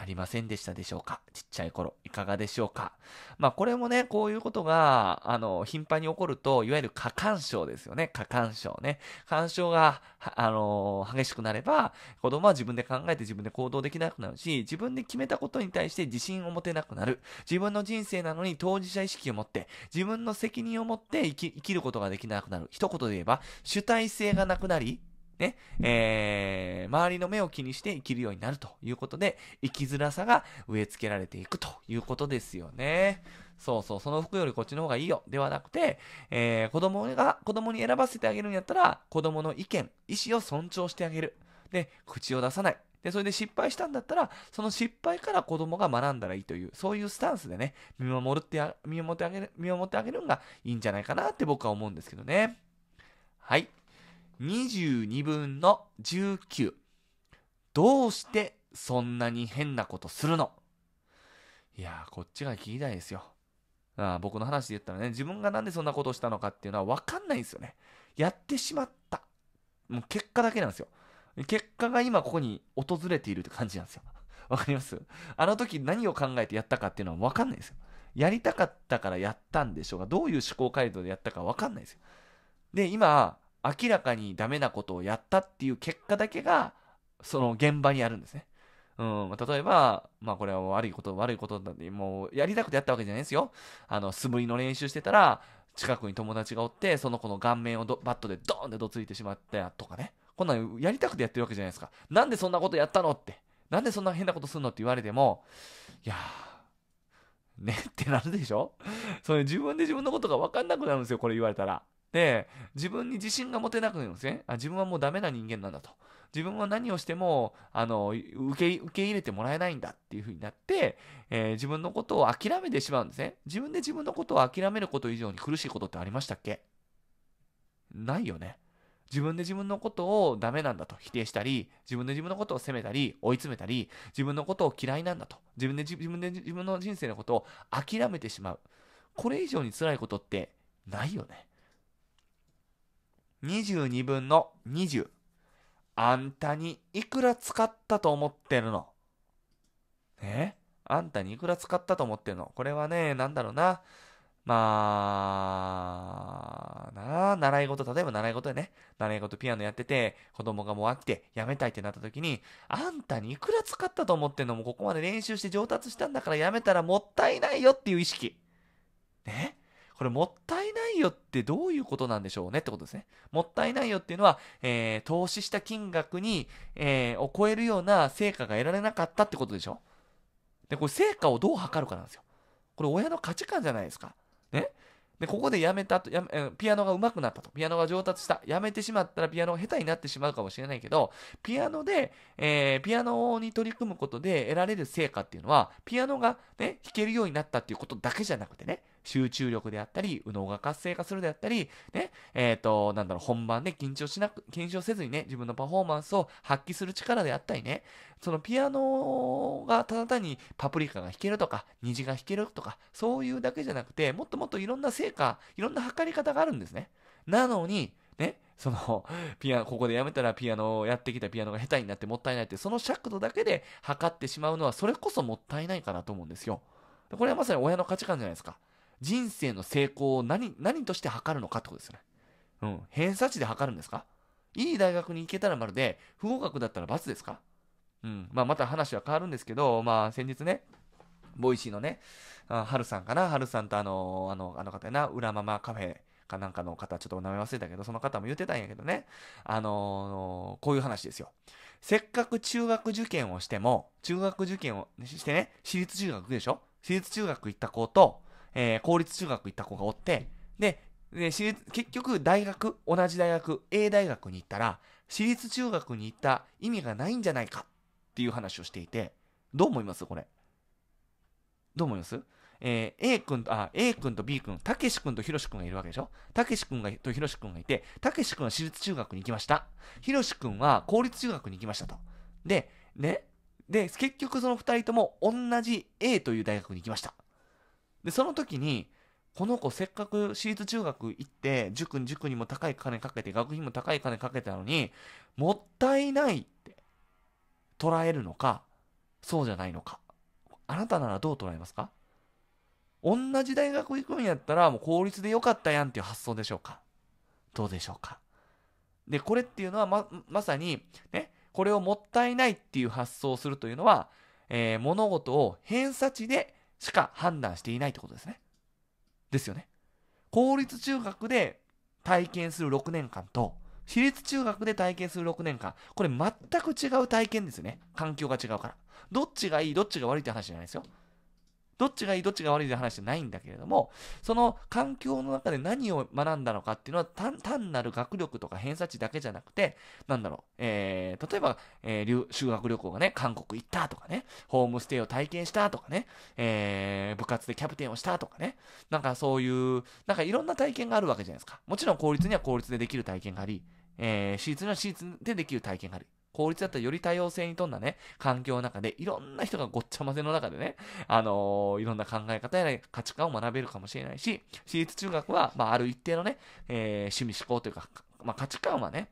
ありませんでしたでしょうかちっちゃい頃、いかがでしょうかまあこれもね、こういうことが、あの、頻繁に起こると、いわゆる過干渉ですよね。過干渉ね。干渉が、あのー、激しくなれば、子供は自分で考えて自分で行動できなくなるし、自分で決めたことに対して自信を持てなくなる。自分の人生なのに当事者意識を持って、自分の責任を持って生き生きることができなくなる。一言で言えば、主体性がなくなり、ね、えー、周りの目を気にして生きるようになるということで、生きづらさが植え付けられていくということですよね。そうそう、その服よりこっちの方がいいよ。ではなくて、えー、子供が、子供に選ばせてあげるんやったら、子供の意見、意思を尊重してあげる。で、口を出さない。で、それで失敗したんだったら、その失敗から子供が学んだらいいという、そういうスタンスでね、見守るって見守ってあげる、見守ってあげるのがいいんじゃないかなって僕は思うんですけどね。はい。22分の19。どうしてそんなに変なことするのいやこっちが聞きたいですよ。あ僕の話で言ったらね、自分がなんでそんなことをしたのかっていうのは分かんないんですよね。やってしまった。もう結果だけなんですよ。結果が今ここに訪れているって感じなんですよ。*laughs* わかりますあの時何を考えてやったかっていうのは分かんないですよ。やりたかったからやったんでしょうが、どういう思考回路でやったか分かんないですよ。で、今、明らかにダメなことをやったっていう結果だけがその現場にあるんですね。うん、例えば、まあこれは悪いこと、悪いことなんで、もうやりたくてやったわけじゃないですよ。あの、素振りの練習してたら、近くに友達がおって、その子の顔面をバットでドーンってどついてしまったとかね。こんなんやりたくてやってるわけじゃないですか。なんでそんなことやったのって。なんでそんな変なことすんのって言われても、いやー、ねってなるでしょ *laughs* それ自分で自分のことが分かんなくなるんですよ、これ言われたら。で、自分に自信が持てなくなるんですね。あ自分はもうダメな人間なんだと。自分は何をしても、あの、受け、受け入れてもらえないんだっていうふうになって、えー、自分のことを諦めてしまうんですね。自分で自分のことを諦めること以上に苦しいことってありましたっけないよね。自分で自分のことをダメなんだと否定したり、自分で自分のことを責めたり、追い詰めたり、自分のことを嫌いなんだと、自分で自分で自分の人生のことを諦めてしまう。これ以上に辛いことってないよね。22分の20。あんたにいくら使ったと思ってるのえあんたにいくら使ったと思ってるのこれはね、なんだろうな。まあ、な習い事、例えば習い事でね、習い事ピアノやってて、子供がもう飽きてやめたいってなった時に、あんたにいくら使ったと思ってんのもここまで練習して上達したんだからやめたらもったいないよっていう意識。ねこれもったよってどういうことなんでしょうねってことですね。もったいないよっていうのは、えー、投資した金額に、えー、を超えるような成果が得られなかったってことでしょ。で、これ成果をどう測るかなんですよ。これ親の価値観じゃないですか。ね。で、ここでやめたと、やめピアノが上手くなったと。ピアノが上達した。やめてしまったらピアノが下手になってしまうかもしれないけど、ピアノで、えー、ピアノに取り組むことで得られる成果っていうのは、ピアノがね、弾けるようになったっていうことだけじゃなくてね、集中力であったり、右脳が活性化するであったり、ね、えっ、ー、と、なんだろう、本番で緊張しなく、緊張せずにね、自分のパフォーマンスを発揮する力であったりね、そのピアノがただ単にパプリカが弾けるとか、虹が弾けるとか、そういうだけじゃなくて、もっともっといろんな成果、いろんな測り方があるんですね。なのに、ね、その、ピアノ、ここでやめたらピアノをやってきたピアノが下手になってもったいないって、その尺度だけで測ってしまうのは、それこそもったいないかなと思うんですよ。これはまさに親の価値観じゃないですか。人生の成功を何、何として測るのかってことですよね。うん。偏差値で測るんですかいい大学に行けたらまるで、不合格だったら罰ですかうん。まあ、また話は変わるんですけど、まあ、先日ね、ボイシーのね、はるさんかな、はるさんとあの、あの、あの方やな、裏ママカフェかなんかの方、ちょっとお名前忘れたけど、その方も言ってたんやけどね、あのー、こういう話ですよ。せっかく中学受験をしても、中学受験をしてね、私立中学でしょ私立中学行った子と、えー、公立中学行った子がおって、で、で私立結局大学、同じ大学、A 大学に行ったら、私立中学に行った意味がないんじゃないかっていう話をしていて、どう思いますこれ。どう思いますえー、A 君と、あ、A 君と B 君、たけし君とひろし君がいるわけでしょたけし君が、とひろし君がいて、たけし君は私立中学に行きました。ひろし君は公立中学に行きましたと。で、ね、で、結局その二人とも同じ A という大学に行きました。で、その時に、この子せっかく私立中学行って、塾、に塾にも高い金かけて、学費も高い金かけたのに、もったいないって捉えるのか、そうじゃないのか。あなたならどう捉えますか同じ大学行くんやったらもう効率でよかったやんっていう発想でしょうかどうでしょうかで、これっていうのはま、まさに、ね、これをもったいないっていう発想をするというのは、えー、物事を偏差値でしか判断していないってことですね。ですよね。公立中学で体験する6年間と、私立中学で体験する6年間、これ全く違う体験ですよね。環境が違うから。どっちがいい、どっちが悪いって話じゃないですよ。どっちがいい、どっちが悪いという話じゃないんだけれども、その環境の中で何を学んだのかっていうのは単なる学力とか偏差値だけじゃなくて、なんだろう、えー、例えば、えー、修学旅行がね、韓国行ったとかね、ホームステイを体験したとかね、えー、部活でキャプテンをしたとかね、なんかそういう、なんかいろんな体験があるわけじゃないですか。もちろん公立には公立でできる体験があり、えー、私立には私立でできる体験がある。法律だったらより多様性に富んだね、環境の中で、いろんな人がごっちゃ混ぜの中でね、あのー、いろんな考え方や価値観を学べるかもしれないし、私立中学は、まあ、ある一定のね、えー、趣味思考というか、まあ、価値観はね、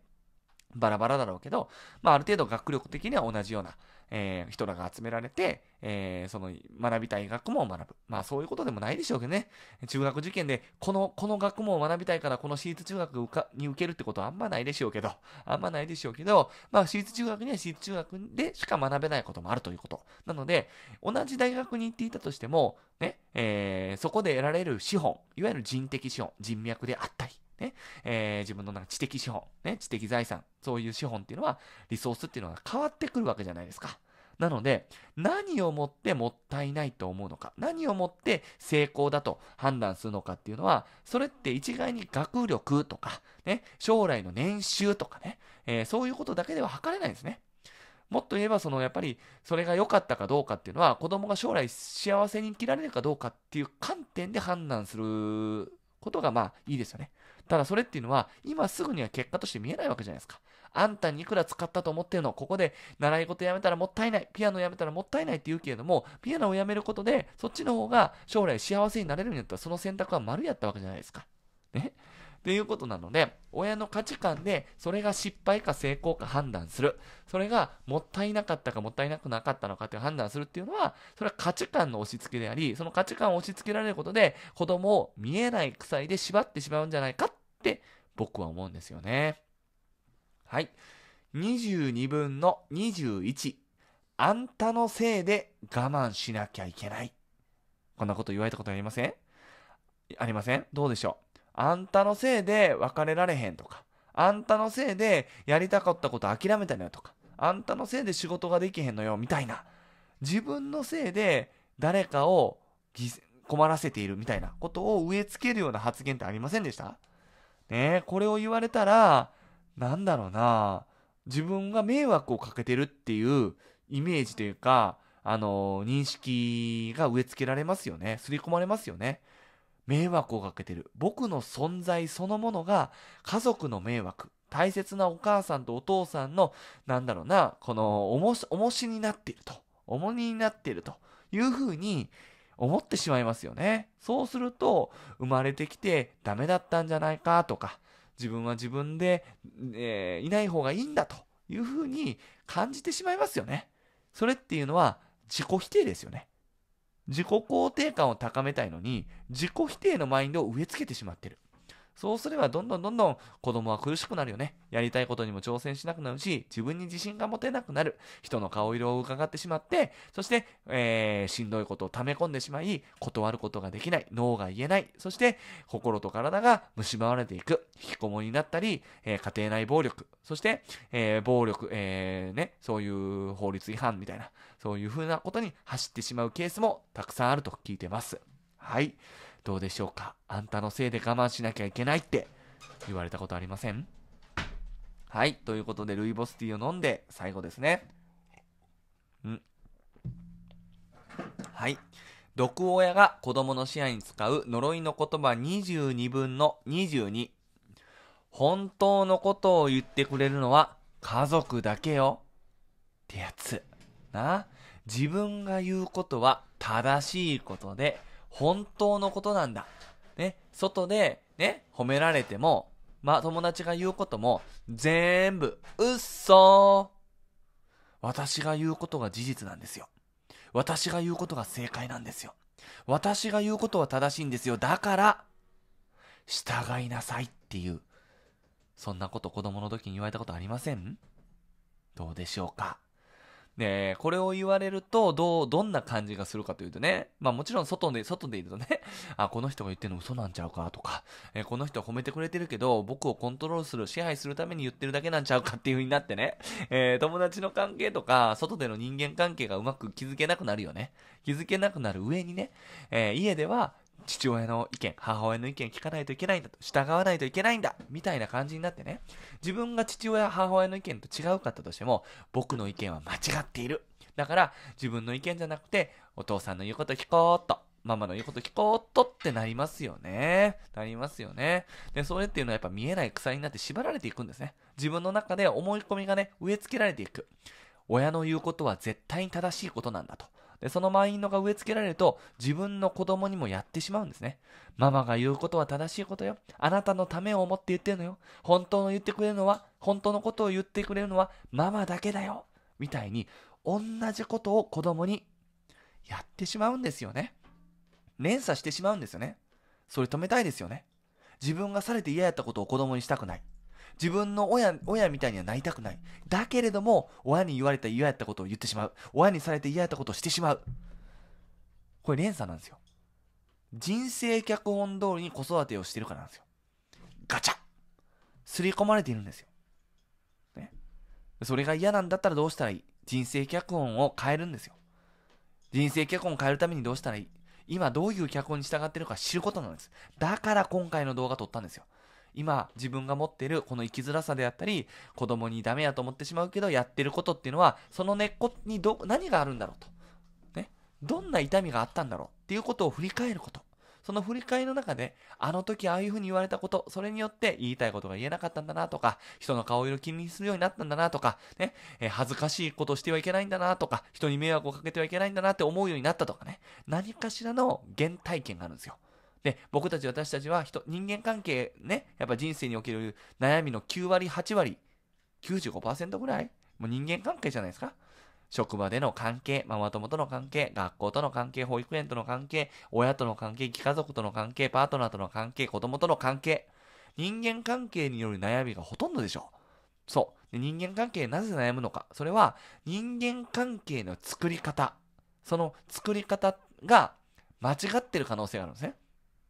バラバラだろうけど、まあ、ある程度学力的には同じような、えー、人らが集められて、えー、その学びたい学問を学ぶ。まあそういうことでもないでしょうけどね。中学受験で、この、この学問を学びたいからこの私立中学に受けるってことはあんまないでしょうけど、あんまないでしょうけど、まあ私立中学には私立中学でしか学べないこともあるということ。なので、同じ大学に行っていたとしても、ね、えー、そこで得られる資本、いわゆる人的資本、人脈であったり、ね、えー、自分のなんか知的資本、ね、知的財産、そういう資本っていうのは、リソースっていうのが変わってくるわけじゃないですか。なので、何をもってもったいないと思うのか、何をもって成功だと判断するのかっていうのは、それって一概に学力とか、ね、将来の年収とかね、えー、そういうことだけでは測れないんですね。もっと言えば、そのやっぱり、それが良かったかどうかっていうのは、子供が将来幸せに生きられるかどうかっていう観点で判断することが、まあいいですよね。ただそれっていうのは、今すぐには結果として見えないわけじゃないですか。あんたにいくら使ったと思ってるのここで習い事やめたらもったいない、ピアノやめたらもったいないって言うけれども、ピアノをやめることで、そっちの方が将来幸せになれるんやったら、その選択は丸やったわけじゃないですか。ね。っていうことなので、親の価値観でそれが失敗か成功か判断する。それがもったいなかったかもったいなくなかったのかっていう判断するっていうのは、それは価値観の押し付けであり、その価値観を押し付けられることで、子供を見えない鎖で縛ってしまうんじゃないかっって僕は思うんですよね。はい。22分の21。あんたのせいで我慢しなきゃいけない。こんなこと言われたことありませんありませんどうでしょうあんたのせいで別れられへんとか、あんたのせいでやりたかったこと諦めたのよとか、あんたのせいで仕事ができへんのよみたいな。自分のせいで誰かを困らせているみたいなことを植え付けるような発言ってありませんでしたね、これを言われたら、なんだろうな、自分が迷惑をかけてるっていうイメージというか、あの、認識が植え付けられますよね。刷り込まれますよね。迷惑をかけてる。僕の存在そのものが家族の迷惑。大切なお母さんとお父さんの、なんだろうな、この、重し、重しになっていると。重荷になっているというふうに思ってしまいますよね。そうすると、生まれてきてダメだったんじゃないかとか、自分は自分で、えー、いない方がいいんだというふうに感じてしまいますよね。それっていうのは自己否定ですよね。自己肯定感を高めたいのに、自己否定のマインドを植え付けてしまってる。そうすればどんどんどんどん子供は苦しくなるよね。やりたいことにも挑戦しなくなるし、自分に自信が持てなくなる。人の顔色を伺ってしまって、そして、えー、しんどいことを溜め込んでしまい、断ることができない。脳が言えない。そして、心と体が蝕まれていく。引きこもりになったり、えー、家庭内暴力。そして、えー、暴力、えー、ね、そういう法律違反みたいな、そういうふうなことに走ってしまうケースもたくさんあると聞いてます。はい。どうでしょうかあんたのせいで我慢しなきゃいけないって言われたことありませんはい。ということで、ルイボスティーを飲んで、最後ですね。うん。はい。毒親が子供の視野に使う呪いの言葉22分の22。本当のことを言ってくれるのは家族だけよ。ってやつ。な。自分が言うことは正しいことで、本当のことなんだ。ね、外で、ね、褒められても、まあ、友達が言うことも、全部、うっそ私が言うことが事実なんですよ。私が言うことが正解なんですよ。私が言うことは正しいんですよ。だから、従いなさいっていう、そんなこと子供の時に言われたことありませんどうでしょうかね、え、これを言われると、どう、どんな感じがするかというとね、まあもちろん外で、外でいるとね、*laughs* あ、この人が言ってるの嘘なんちゃうかとか、えー、この人は褒めてくれてるけど、僕をコントロールする、支配するために言ってるだけなんちゃうかっていう風になってね、えー、友達の関係とか、外での人間関係がうまく気づけなくなるよね。気づけなくなる上にね、えー、家では父親の意見、母親の意見聞かないといけないんだと、従わないといけないんだみたいな感じになってね、自分が父親、母親の意見と違うかったとしても、僕の意見は間違っている。だから、自分の意見じゃなくて、お父さんの言うこと聞こうっと、ママの言うこと聞こうっとってなりますよね。なりますよね。で、それっていうのはやっぱ見えない鎖になって縛られていくんですね。自分の中で思い込みがね、植え付けられていく。親の言うことは絶対に正しいことなんだと。で、そのマインドが植え付けられると、自分の子供にもやってしまうんですね。ママが言うことは正しいことよ。あなたのためを思って言ってるのよ。本当の言ってくれるのは、本当のことを言ってくれるのは、ママだけだよ。みたいに、同じことを子供にやってしまうんですよね。連鎖してしまうんですよね。それ止めたいですよね。自分がされて嫌やったことを子供にしたくない。自分の親親みたいにはなりたくないだけれども親に言われた嫌やったことを言ってしまう親にされて嫌やったことをしてしまうこれ連鎖なんですよ人生脚本通りに子育てをしてるからなんですよガチャ刷り込まれているんですよ、ね、それが嫌なんだったらどうしたらいい人生脚本を変えるんですよ人生脚本を変えるためにどうしたらいい今どういう脚本に従ってるか知ることなんです。だから今回の動画撮ったんですよ。今自分が持ってるこの生きづらさであったり、子供にダメやと思ってしまうけど、やってることっていうのは、その根っこにど、何があるんだろうと。ね。どんな痛みがあったんだろうっていうことを振り返ること。その振り返りの中で、あの時ああいう風に言われたこと、それによって言いたいことが言えなかったんだなとか、人の顔色気にするようになったんだなとか、ね、え恥ずかしいことしてはいけないんだなとか、人に迷惑をかけてはいけないんだなって思うようになったとかね、何かしらの原体験があるんですよ。で僕たち私たちは人人間関係ねやっぱ人生における悩みの9割8割95%ぐらいもう人間関係じゃないですか職場での関係、ママ友との関係、学校との関係、保育園との関係、親との関係、家族との関係、パートナーとの関係、子供との関係。人間関係による悩みがほとんどでしょう。そう。人間関係なぜ悩むのか。それは人間関係の作り方。その作り方が間違ってる可能性があるんですね。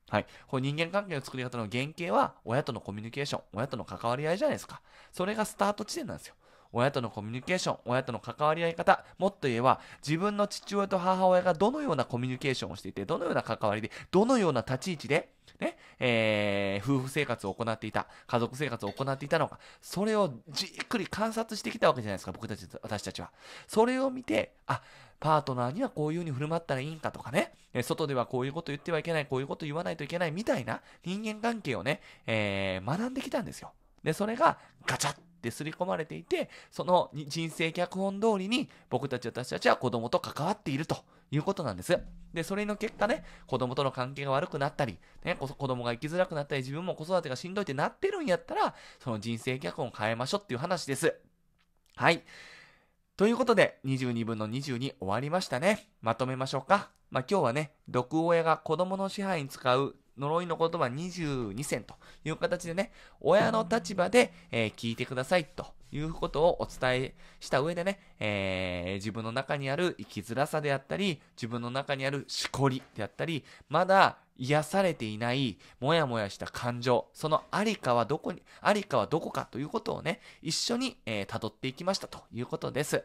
はい。これ人間関係の作り方の原型は、親とのコミュニケーション、親との関わり合いじゃないですか。それがスタート地点なんですよ。親とのコミュニケーション、親との関わり合い方、もっと言えば自分の父親と母親がどのようなコミュニケーションをしていて、どのような関わりで、どのような立ち位置で、ね、えー、夫婦生活を行っていた、家族生活を行っていたのか、それをじっくり観察してきたわけじゃないですか、僕たち、私たちは。それを見て、あ、パートナーにはこういう風に振る舞ったらいいんかとかね、え外ではこういうこと言ってはいけない、こういうこと言わないといけないみたいな人間関係をね、えー、学んできたんですよ。で、それがガチャッって刷り込まれていてその人生脚本通りに僕たち私たちは子供と関わっているということなんですでそれの結果ね子供との関係が悪くなったり、ね、子供が生きづらくなったり自分も子育てがしんどいってなってるんやったらその人生脚本を変えましょうっていう話ですはいということで、22分の22終わりましたね。まとめましょうか。まあ、今日はね、毒親が子供の支配に使う呪いの言葉22選という形でね、親の立場で、えー、聞いてくださいということをお伝えした上でね、えー、自分の中にある生きづらさであったり、自分の中にあるしこりであったり、まだ癒されていない、もやもやした感情、そのありかはどこに、ありかはどこかということをね、一緒に、えー、辿っていきましたということです。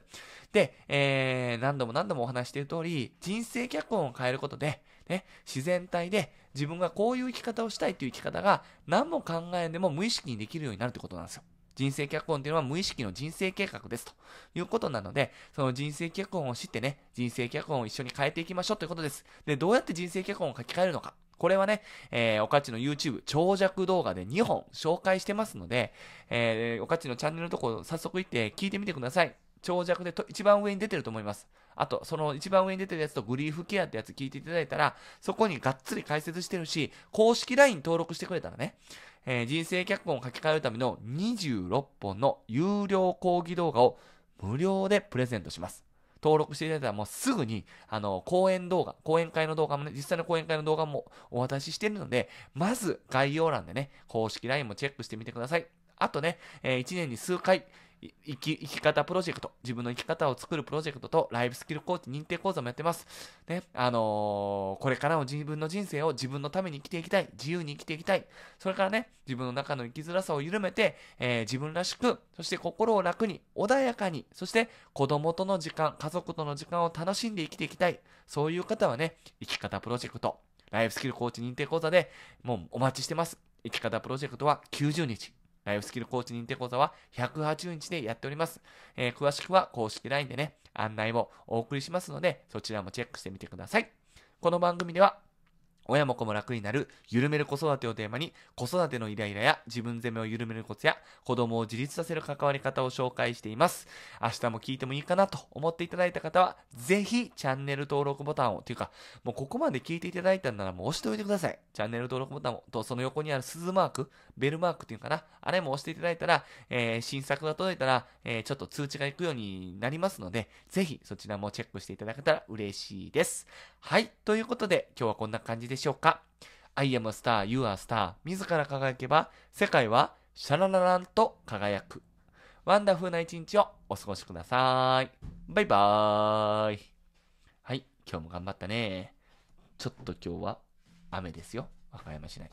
で、えー、何度も何度もお話している通り、人生脚本を変えることで、ね、自然体で自分がこういう生き方をしたいという生き方が何も考えんでも無意識にできるようになるということなんですよ。人生脚本というのは無意識の人生計画ですということなので、その人生脚本を知ってね、人生脚本を一緒に変えていきましょうということです。で、どうやって人生脚本を書き換えるのか。これはね、えー、おかちの YouTube 長尺動画で2本紹介してますので、えー、おかちのチャンネルのところ早速行って聞いてみてください。長尺でと一番上に出てると思います。あと、その一番上に出てるやつとグリーフケアってやつ聞いていただいたら、そこにがっつり解説してるし、公式 LINE 登録してくれたらね、えー、人生脚本を書き換えるための26本の有料講義動画を無料でプレゼントします。登録していただいたらもうすぐに、あの、講演動画、講演会の動画もね、実際の講演会の動画もお渡ししてるので、まず概要欄でね、公式 LINE もチェックしてみてください。あとね、えー、1年に数回、生き生き方プロジェクト、自分の生き方を作るプロジェクトと、ライフスキルコーチ認定講座もやってます。ね、あのー、これからの自分の人生を自分のために生きていきたい、自由に生きていきたい、それからね、自分の中の生きづらさを緩めて、えー、自分らしく、そして心を楽に、穏やかに、そして子供との時間、家族との時間を楽しんで生きていきたい、そういう方はね、生き方プロジェクト、ライフスキルコーチ認定講座でもうお待ちしてます。生き方プロジェクトは90日ライフスキルコーチ認定講座は180日でやっております。えー、詳しくは公式 LINE でね、案内をお送りしますので、そちらもチェックしてみてください。この番組では、親も子も楽になる、緩める子育てをテーマに、子育てのイライラや自分責めを緩めるコツや、子供を自立させる関わり方を紹介しています。明日も聞いてもいいかなと思っていただいた方は、ぜひチャンネル登録ボタンを、というか、もうここまで聞いていただいたんならもう押しておいてください。チャンネル登録ボタンを、と、その横にある鈴マーク、ベルマークっていうかな、あれも押していただいたら、えー、新作が届いたら、えー、ちょっと通知が行くようになりますので、ぜひそちらもチェックしていただけたら嬉しいです。はい。ということで、今日はこんな感じでしょうか。I am a star, you are a star. 自ら輝けば、世界はシャララランと輝く。ワンダフルな一日をお過ごしください。バイバーイ。はい。今日も頑張ったね。ちょっと今日は雨ですよ。和歌山市内。